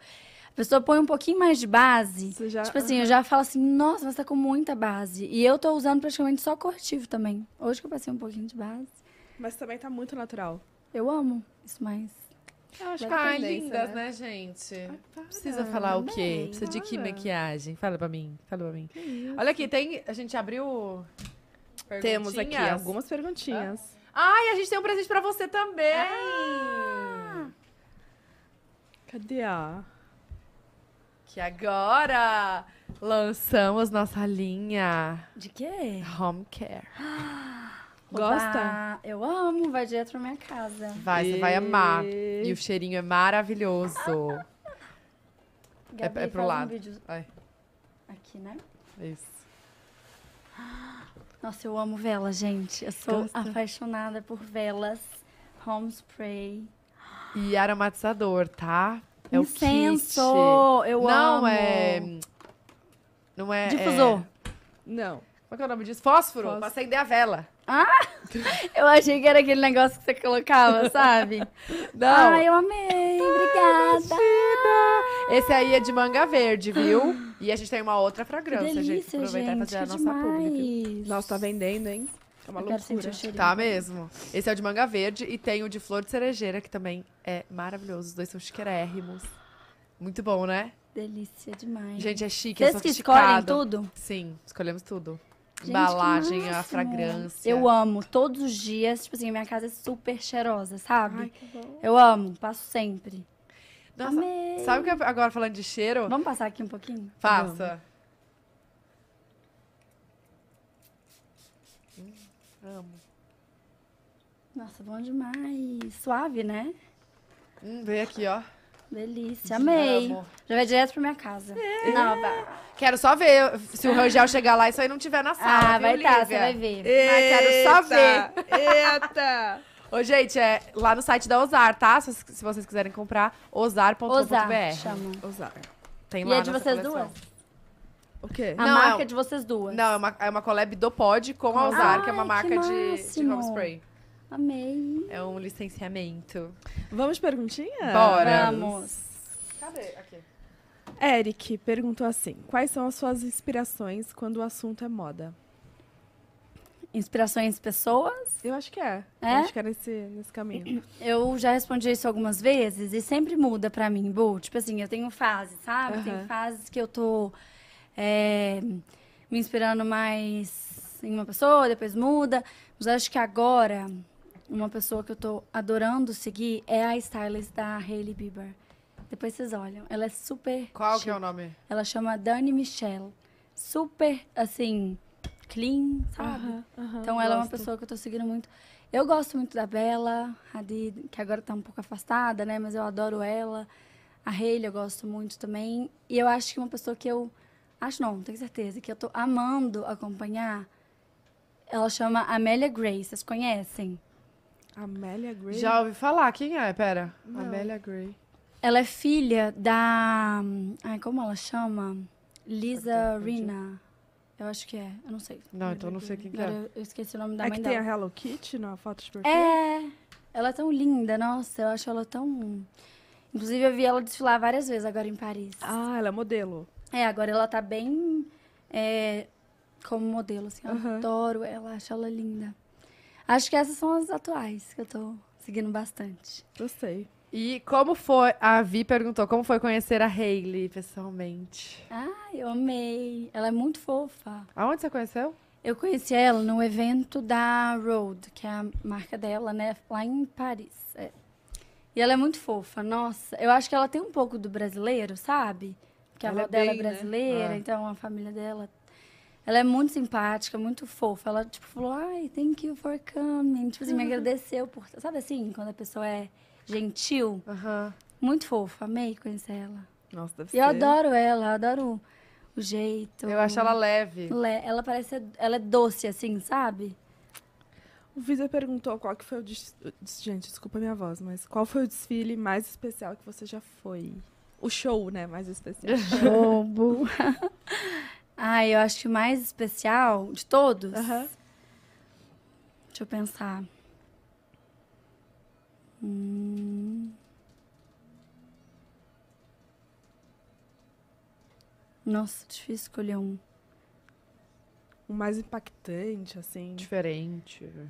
a pessoa põe um pouquinho mais de base. Você já... Tipo assim, uhum. eu já falo assim, nossa, você tá com muita base. E eu tô usando praticamente só corretivo também. Hoje que eu passei um pouquinho de base. Mas também tá muito natural. Eu amo isso mais. Eu acho que lindas, né, né gente? Ah, Precisa falar o quê? Precisa de que maquiagem? Fala pra mim, fala pra mim. Olha aqui, tem. A gente abriu. Temos aqui algumas perguntinhas. Ah. Ai, a gente tem um presente pra você também! Ah. Cadê a? que agora lançamos nossa linha. De quê? Home Care. Gosta? eu amo, vai direto pra minha casa. Vai, e... você vai amar. E o cheirinho é maravilhoso. É, Gabi, é, é pro lado. Um vídeo... Aqui, né? Isso. Nossa, eu amo vela, gente. Eu sou Gosta? apaixonada por velas, home spray. E aromatizador, tá? É Incenso, o kit. eu não, amo. É... Não é... Difusor. É... Não. Qual é que é o nome disso? Fósforo, Fósforo. pra acender a vela. Ah! Eu achei que era aquele negócio que você colocava, sabe? Não. Ah, eu amei. Obrigada. Imagina. Esse aí é de manga verde, viu? E a gente tem uma outra fragrância, que delícia, gente. Aproveitar e fazer a nossa pública. Nossa, tá vendendo, hein? É uma loucura. Tá mesmo. Esse é o de manga verde e tem o de flor de cerejeira, que também é maravilhoso. Os dois são chiquérrimos. Muito bom, né? Delícia demais. Gente, é chique, é Vocês é sofisticado. Vocês escolhem tudo? Sim, escolhemos tudo. Gente, Embalagem, a fragrância. Eu amo. Todos os dias, tipo assim, a minha casa é super cheirosa, sabe? Ai, que bom. Eu amo, passo sempre. Nossa, Amei. sabe o que agora falando de cheiro? Vamos passar aqui um pouquinho? Passa. Vamos. Amo. Nossa, bom demais. Suave, né? Hum, vem aqui, ó. Delícia, amei. Amo. Já vai direto pra minha casa. É. Não, quero só ver se o Rangel chegar lá e isso aí não tiver na sala. Ah, viu, vai estar, tá, você vai ver. Eita, ah, quero só ver. Eita! Ô, gente, é lá no site da Ozar, tá? Se, se vocês quiserem comprar, ozar.com.br. Ozar, Ozar. Tem lá e é de vocês coleção. duas? O quê? A Não, é marca é de vocês duas. Não, é uma, é uma collab do Pod com a Ozar, que é uma marca de, de home spray. Amei. É um licenciamento. Vamos perguntinha? Bora. Vamos. Cadê? Aqui. Eric perguntou assim: quais são as suas inspirações quando o assunto é moda? Inspirações pessoas. Eu acho que é. É? Eu acho que é nesse, nesse caminho. Eu já respondi isso algumas vezes e sempre muda para mim, Bu. Tipo assim, eu tenho fases, sabe? Tem fases que eu tô é, me inspirando mais em uma pessoa, depois muda. Mas acho que agora, uma pessoa que eu tô adorando seguir é a stylist da Hailey Bieber. Depois vocês olham. Ela é super. Qual chique. que é o nome? Ela chama Dani Michelle. Super, assim, clean, sabe? Uh -huh, uh -huh, então ela gosto. é uma pessoa que eu tô seguindo muito. Eu gosto muito da Bela Hadid, que agora tá um pouco afastada, né? Mas eu adoro ela. A Hailey eu gosto muito também. E eu acho que uma pessoa que eu Acho não, tenho certeza, que eu tô amando acompanhar. Ela chama Amélia Gray, vocês conhecem? Amélia Gray? Já ouvi falar, quem é? Pera. Não. Amélia Gray. Ela é filha da. Ai, como ela chama? Lisa Rina. Eu acho que é, eu não sei. Não, então não sei quem que é. Eu, esqueci o nome da é mãe que dela. tem a Hello Kitty na foto de perfil? É! Ela é tão linda, nossa, eu acho ela tão. Inclusive, eu vi ela desfilar várias vezes agora em Paris. Ah, ela é modelo. É, agora ela tá bem é, como modelo, assim. Uhum. Adoro ela, acho ela linda. Acho que essas são as atuais que eu tô seguindo bastante. Gostei. E como foi? A Vi perguntou como foi conhecer a Hailey pessoalmente. Ah, eu amei. Ela é muito fofa. Aonde você conheceu? Eu conheci ela no evento da Road, que é a marca dela, né? Lá em Paris. É. E ela é muito fofa. Nossa, eu acho que ela tem um pouco do brasileiro, sabe? que a ela é avó é dela bem, é brasileira, né? então a família dela. Ela é muito simpática, muito fofa. Ela, tipo, falou, ai, thank you for coming. Tipo assim, me uhum. agradeceu por. Sabe assim, quando a pessoa é gentil? Uhum. Muito fofa, amei conhecer ela. Nossa, deve e ser. E eu adoro ela, adoro o jeito. Eu acho ela leve. Le... Ela parece. Ela é doce, assim, sabe? O Visa perguntou qual que foi o. Des... Gente, desculpa a minha voz, mas qual foi o desfile mais especial que você já foi? o show, né? Mais especial. Show. ah, eu acho que o mais especial de todos. Deixa eu pensar. Hum... Nossa, difícil escolher um. O mais impactante, assim. Diferente. Deixa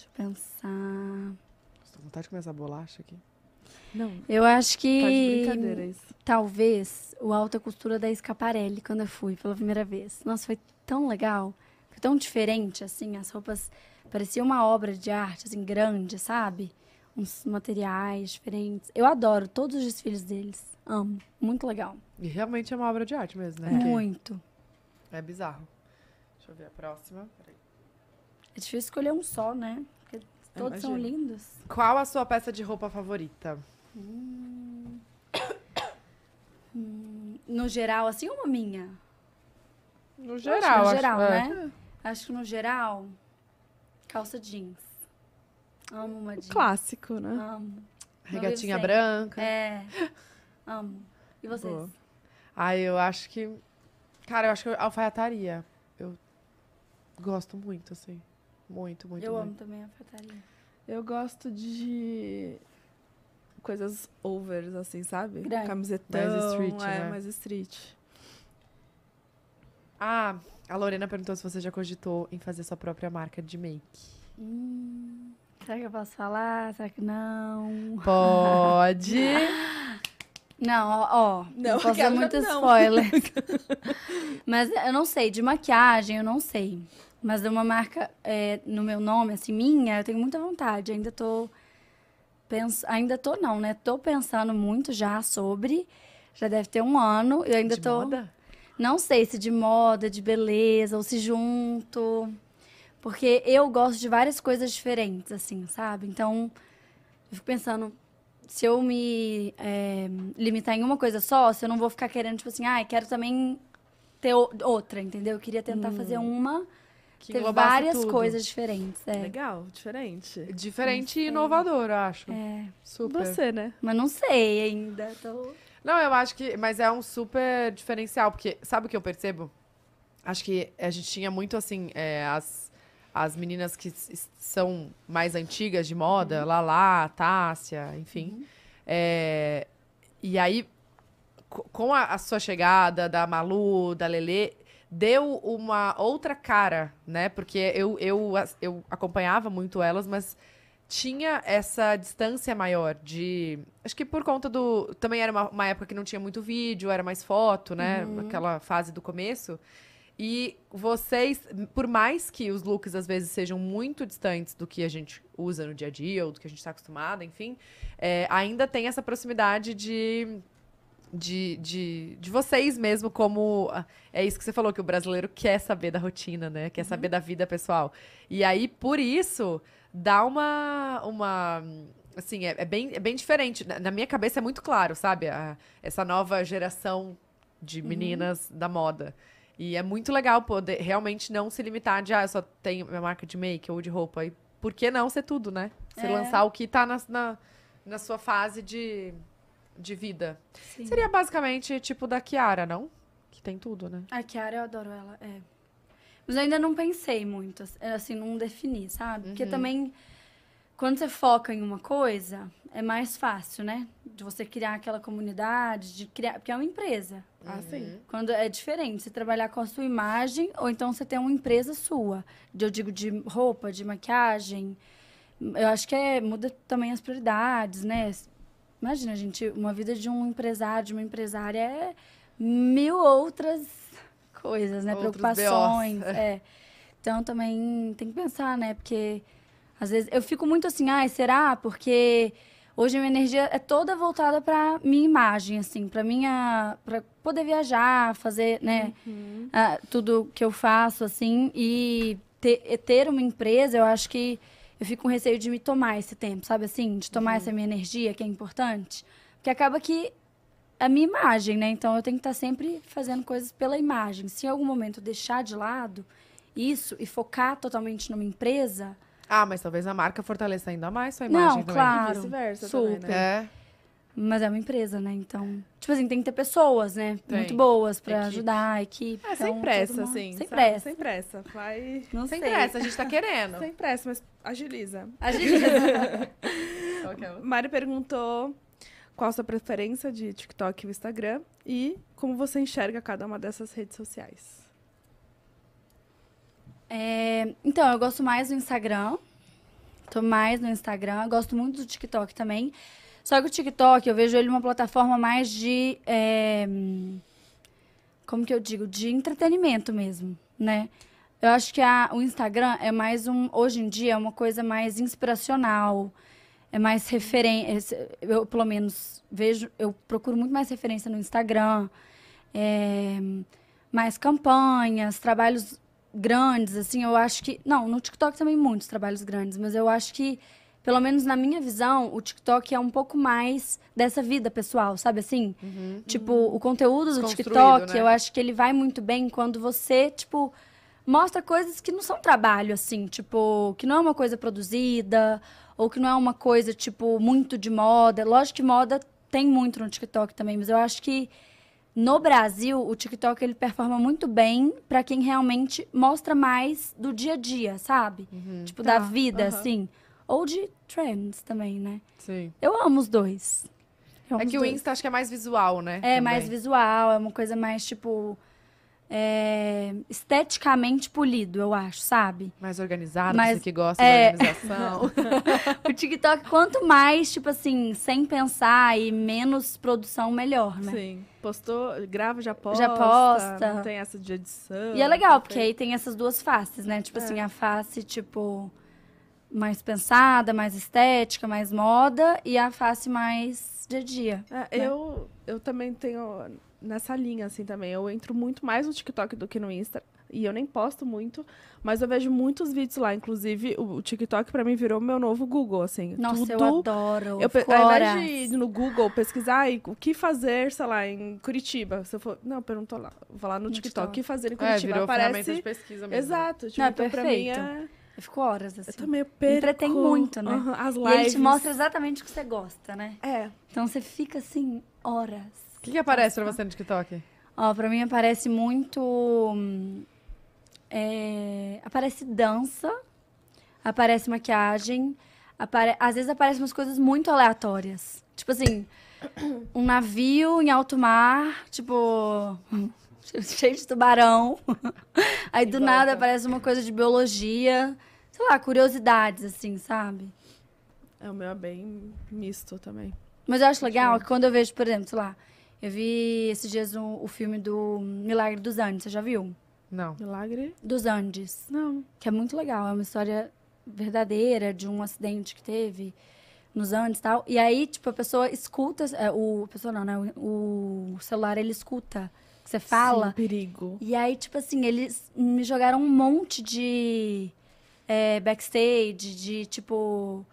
eu pensar. Estou com vontade de comer essa bolacha aqui. Não. Eu acho que. Tá brincadeira isso. Talvez o Alta Costura da Escaparelli, quando eu fui pela primeira vez. Nossa, foi tão legal. Foi tão diferente, assim. As roupas pareciam uma obra de arte, assim, grande, sabe? Uns materiais diferentes. Eu adoro todos os desfiles deles. Amo. Muito legal. E realmente é uma obra de arte mesmo, né? É. Muito. É bizarro. Deixa eu ver a próxima. Peraí. É difícil escolher um só, né? Todos são lindos. Qual a sua peça de roupa favorita? Hum... hum, no geral, assim ou uma minha? No geral, acho, no geral, acho, é. né? É. Acho que no geral, calça jeans. Amo uma jeans. Clássico, né? Amo. Regatinha branca. É. Amo. E vocês? Boa. Ah, eu acho que. Cara, eu acho que alfaiataria. Eu gosto muito, assim. Muito, muito. Eu muito. amo também a frataria. Eu gosto de coisas overs, assim, sabe? Grande. Camisetão. Mais street, é, né? mais street. Ah, a Lorena perguntou se você já cogitou em fazer sua própria marca de make. Hum, será que eu posso falar? Será que não? Pode! não, ó, não, não, posso dar muitos spoilers. Mas eu não sei, de maquiagem eu não sei. Mas de uma marca é, no meu nome, assim, minha, eu tenho muita vontade. Ainda tô. Pens... Ainda tô, não, né? Tô pensando muito já sobre. Já deve ter um ano. Eu ainda de tô. Moda? Não sei se de moda, de beleza, ou se junto. Porque eu gosto de várias coisas diferentes, assim, sabe? Então, eu fico pensando, se eu me é, limitar em uma coisa só, se eu não vou ficar querendo, tipo assim, ai, ah, quero também ter outra, entendeu? Eu queria tentar hum. fazer uma que várias tudo. coisas diferentes. É. Legal, diferente. Diferente e inovador, eu acho. É. Super. Você, né? Mas não sei ainda. Tô... Não, eu acho que. Mas é um super diferencial, porque sabe o que eu percebo? Acho que a gente tinha muito assim, é, as, as meninas que são mais antigas de moda, uhum. Lala, Tássia, enfim. Uhum. É, e aí, com a, a, sua chegada da Malu, da Lelê, deu uma outra cara, né? Porque eu, eu, eu acompanhava muito elas, mas tinha essa distância maior de. Acho que por conta do. Também era uma, uma época que não tinha muito vídeo, era mais foto, né? Uhum. Aquela fase do começo. E vocês, por mais que os looks às vezes sejam muito distantes do que a gente usa no dia a dia, ou do que a gente está acostumado, enfim, é, ainda tem essa proximidade de de, de, de vocês mesmo, como. Ah, é isso que você falou, que o brasileiro quer saber da rotina, né? Quer uhum. saber da vida pessoal. E aí, por isso, dá uma. uma assim, é, é bem, é bem diferente. Na, na, minha cabeça é muito claro, sabe? A, essa nova geração de uhum. meninas uhum. da moda. E é muito legal poder realmente não se limitar de, ah, eu só tenho minha marca de make ou de roupa. E por que não ser tudo, né? Você é. lançar o que tá na, na, na sua fase de de vida. Sim. Seria basicamente tipo da Kiara, não? Que tem tudo, né? A Kiara, eu adoro ela, é. Mas eu ainda não pensei muito, assim, assim não defini, sabe? Uhum. Porque também, quando você foca em uma coisa, é mais fácil, né? De você criar aquela comunidade, de criar... Porque é uma empresa. Ah, uhum. sim. Quando é diferente, você trabalhar com a sua imagem, ou então você tem uma empresa sua. Eu digo de roupa, de maquiagem, eu acho que é, muda também as prioridades, né? Imagina, gente, uma vida de um empresário, de uma empresária é mil outras coisas, né? Outros Preocupações. É. Então também tem que pensar, né? Porque às vezes eu fico muito assim, ai, ah, será? Porque hoje a minha energia é toda voltada para minha imagem, assim, para minha, para poder viajar, fazer, né? Uhum. Ah, tudo que eu faço, assim, e ter, ter uma empresa, eu acho que eu fico com receio de me tomar esse tempo, sabe assim? De tomar uhum. essa minha energia, que é importante. Porque acaba que a minha imagem, né? Então eu tenho que estar tá sempre fazendo coisas pela imagem. Se em algum momento eu deixar de lado isso e focar totalmente numa empresa. Ah, mas talvez a marca fortaleça ainda mais sua imagem Não, também. claro. E vice-versa super. Também, né? É. Mas é uma empresa, né? Então, tipo assim, tem que ter pessoas, né? Tem. Muito boas pra equipe. ajudar a equipe. É, então, sem pressa, sim. Sem sabe? pressa. Sem pressa. Vai. Não sem sei. pressa, a gente tá querendo. sem pressa, mas agiliza. Agiliza. É Mari perguntou qual a sua preferência de TikTok e Instagram e como você enxerga cada uma dessas redes sociais. É, então, eu gosto mais do Instagram. Tô mais no Instagram. Eu gosto muito do TikTok também. Só que o TikTok, eu vejo ele uma plataforma mais de. É, como que eu digo? De entretenimento mesmo, né? Eu acho que a, o Instagram é mais um. Hoje em dia é uma coisa mais inspiracional. É mais referência. É, eu, pelo menos, vejo. Eu procuro muito mais referência no Instagram. É, mais campanhas, trabalhos grandes, assim. Eu acho que. Não, no TikTok também muitos trabalhos grandes, mas eu acho que pelo menos na minha visão, o TikTok é um pouco mais dessa vida pessoal, sabe assim? Uhum, tipo, uhum. o conteúdo do TikTok, né? eu acho que ele vai muito bem quando você, tipo, mostra coisas que não são trabalho, assim, tipo, que não é uma coisa produzida, ou que não é uma coisa, tipo, muito de moda. Lógico que moda tem muito no TikTok também, mas eu acho que no Brasil, o TikTok ele performa muito bem para quem realmente mostra mais do dia a dia, sabe? Uhum. Tipo, tá. da vida, assim. Ou de trends também, né? Sim. Eu amo os dois. Amo é que o Insta acho que é mais visual, né? É também. mais visual, é uma coisa mais tipo. É, esteticamente polido, eu acho, sabe? Mais organizado, Mas, você que gosta é... da organização. o TikTok, quanto mais, tipo assim, sem pensar e menos produção, melhor, né? Sim. Postou, grava, já posta. Já posta. Não tem essa de edição. E é legal, porque tem... aí tem essas duas faces, né? Tipo assim, é. assim, a face, tipo mais pensada, mais estética, mais moda, e a face mais dia a dia. É, né? eu, eu também tenho nessa linha, assim, também. Eu entro muito mais no TikTok do que no Insta. E eu nem posto muito, mas eu vejo muitos vídeos lá. Inclusive, o TikTok para mim virou meu novo Google, assim. Nossa, tudo... eu adoro. Eu, pe... Ao invés de ir no Google pesquisar o que fazer, sei lá, em Curitiba. Se eu for. Não, perguntou lá. Vou lá no, TikTok. TikTok. O que fazer em é, Curitiba? É, virou Aparece... ferramenta de pesquisa mesmo. Né? Exato. Tipo, Não, então, pra mim é. Eu fico horas assim. Eu também perco. Entretém muito, né? Uhum, as lives. E ele te mostra exatamente o que você gosta, né? É. Então você fica assim, horas. O que, que aparece pra você no TikTok? Ó, pra mim aparece muito. É, aparece dança, aparece maquiagem, apare... às vezes aparecem umas coisas muito aleatórias. Tipo assim, um navio em alto mar, tipo. cheio de tubarão. Aí do nada aparece uma coisa de biologia sei lá, curiosidades, assim, sabe? É, o meu é bem misto também. Mas eu acho legal que quando eu vejo, por exemplo, sei lá, eu vi esses dias o, o filme do Milagre dos Andes, você já viu? Não. Milagre? Dos Andes. Não. Que é muito legal, é uma história verdadeira de um acidente que teve nos Andes e tal. E aí, tipo, a pessoa escuta, é, o, pessoa não, né? O, o celular, ele escuta que você fala. Sim, perigo. E aí, tipo assim, eles me jogaram um monte de é, backstage, de tipo.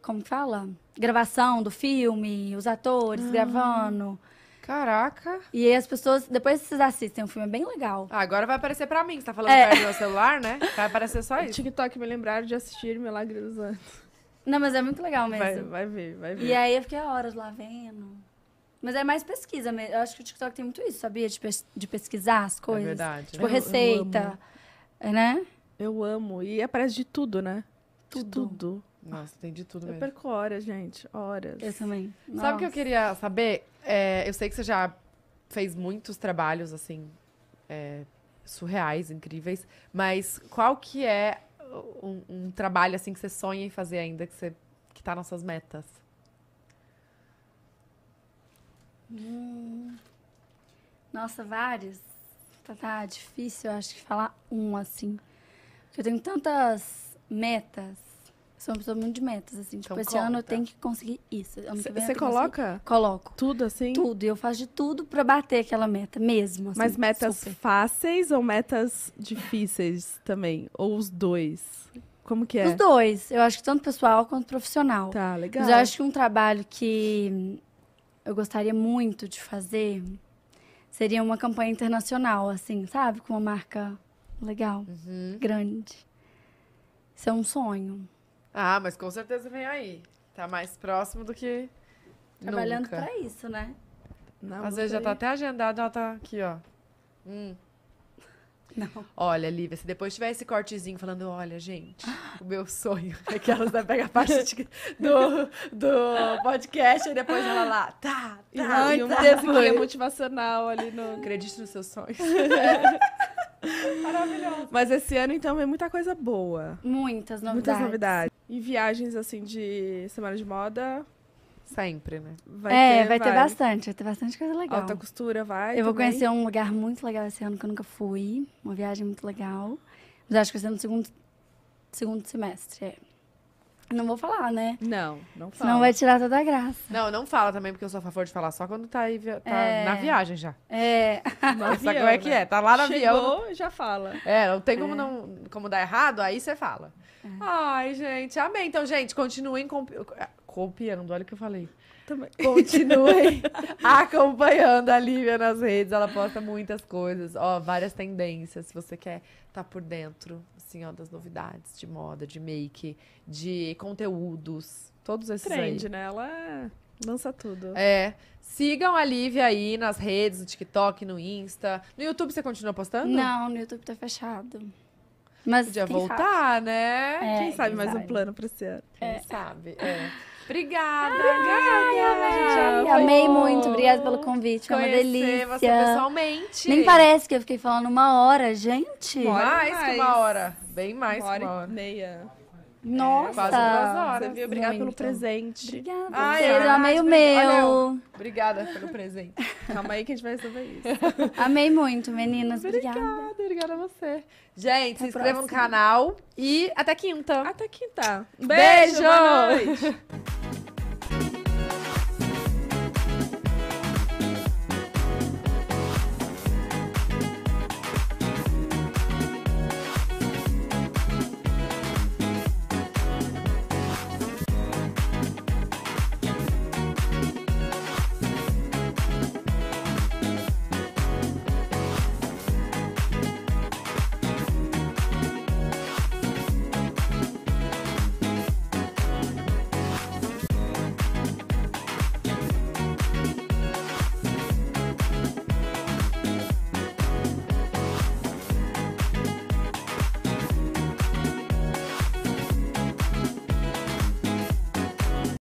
Como que fala? Gravação do filme, os atores ah. gravando. Caraca. E aí as pessoas, depois vocês assistem, o filme é bem legal. Ah, agora vai aparecer pra mim, que você tá falando é. perto do meu celular, né? Vai aparecer só isso. O TikTok me lembraram de assistir Milagre dos Anos Não, mas é muito legal mesmo. Vai, vai ver, vai ver. E aí eu fiquei horas lá vendo. Mas é mais pesquisa mesmo. Eu acho que o TikTok tem muito isso, sabia? De, pes de pesquisar as é coisas. É verdade. Tipo, receita, eu, né? Eu amo. E aparece de tudo, né? Tudo. De tudo. Nossa, tem de tudo eu mesmo. Eu perco horas, gente. Horas. Eu também. Nossa. Sabe o que eu queria saber? É, eu sei que você já fez muitos trabalhos, assim, é, surreais, incríveis. Mas qual que é um, um, trabalho, assim, que você sonha em fazer ainda, que, você, que tá nas suas metas? Hum. Nossa, vários. Tá, tá difícil, eu acho que falar um, assim eu tenho tantas metas. Eu sou uma pessoa muito de metas, assim. Tipo, então, tipo, esse ano eu tenho que conseguir isso. Você coloca? Coloco. Tudo, assim? Tudo. E eu faço de tudo para bater aquela meta mesmo. Assim, Mas metas super. fáceis ou metas difíceis também? Ou os dois? Como que é? Os dois. Eu acho que tanto pessoal quanto profissional. Tá, legal. Mas eu acho que um trabalho que eu gostaria muito de fazer seria uma campanha internacional, assim, sabe? Com uma marca legal, uhum. grande. Isso é um sonho. Ah, mas com certeza vem aí. Tá mais próximo do que. Trabalhando nunca. pra isso, né? Não, Às vezes já tá até agendado, ela tá aqui, ó. Hum. Não. Olha, Lívia, se depois tiver esse cortezinho falando, olha, gente, o meu sonho é que elas vai pegar parte do, do podcast e depois ela lá, tá, tá. E, tá, e uma tá. É motivacional ali no... Acredite nos seus sonhos. É. Maravilhoso. Mas esse ano, então, vem muita coisa boa. Muitas novidades. Muitas novidades. E viagens, assim, de semana de moda. Sempre, né? Vai é, ter, vai, vai ter bastante. Vai ter bastante coisa legal. Alta costura, vai. Eu vou conhecer um lugar muito legal esse ano que eu nunca fui. Uma viagem muito legal. Mas acho que vai ser no segundo, segundo semestre. É. Não vou falar, né? Não, não fala. Senão vai tirar toda a graça. Não, não fala também, porque eu sou a favor de falar só quando tá, aí, tá é... na viagem já. É. Nossa, como é que é? Tá lá no Chegou, avião. já fala. É, não tem como, é. não, como dar errado, aí você fala. É. Ai, gente, amém. Então, gente, continuem é, copiando. Olha o que eu falei. Também. Continuem acompanhando a Lívia nas redes. Ela posta muitas coisas, ó, várias tendências. Se você quer estar tá por dentro, assim, ó, das novidades de moda, de make, de conteúdos, todos esses Trend, aí. né? Ela lança tudo. É. Sigam a Lívia aí nas redes, no TikTok, no Insta. No YouTube você continua postando? Não, no YouTube tá fechado. Mas Podia voltar, sabe. né? É, quem sabe quem mais sabe. um plano pra esse ano. É. Quem sabe, é. Obrigada, Obrigada. Gente, amei muito, obrigada pelo convite. Foi é uma delícia. você pessoalmente. Nem parece que eu fiquei falando uma hora, gente. Mais, mais. que uma hora. Bem mais uma hora que uma hora. Meia. Nossa! É, quase duas horas. Você viu? Obrigada muito. pelo presente. Obrigada. Ai, Vocês, eu amei o meu. Olha, obrigada pelo presente. Calma aí que a gente vai resolver isso. Amei muito, meninas. Obrigada. Obrigada, obrigada a você. Gente, até se inscreva no canal. E até quinta. Até quinta. Um beijo! beijo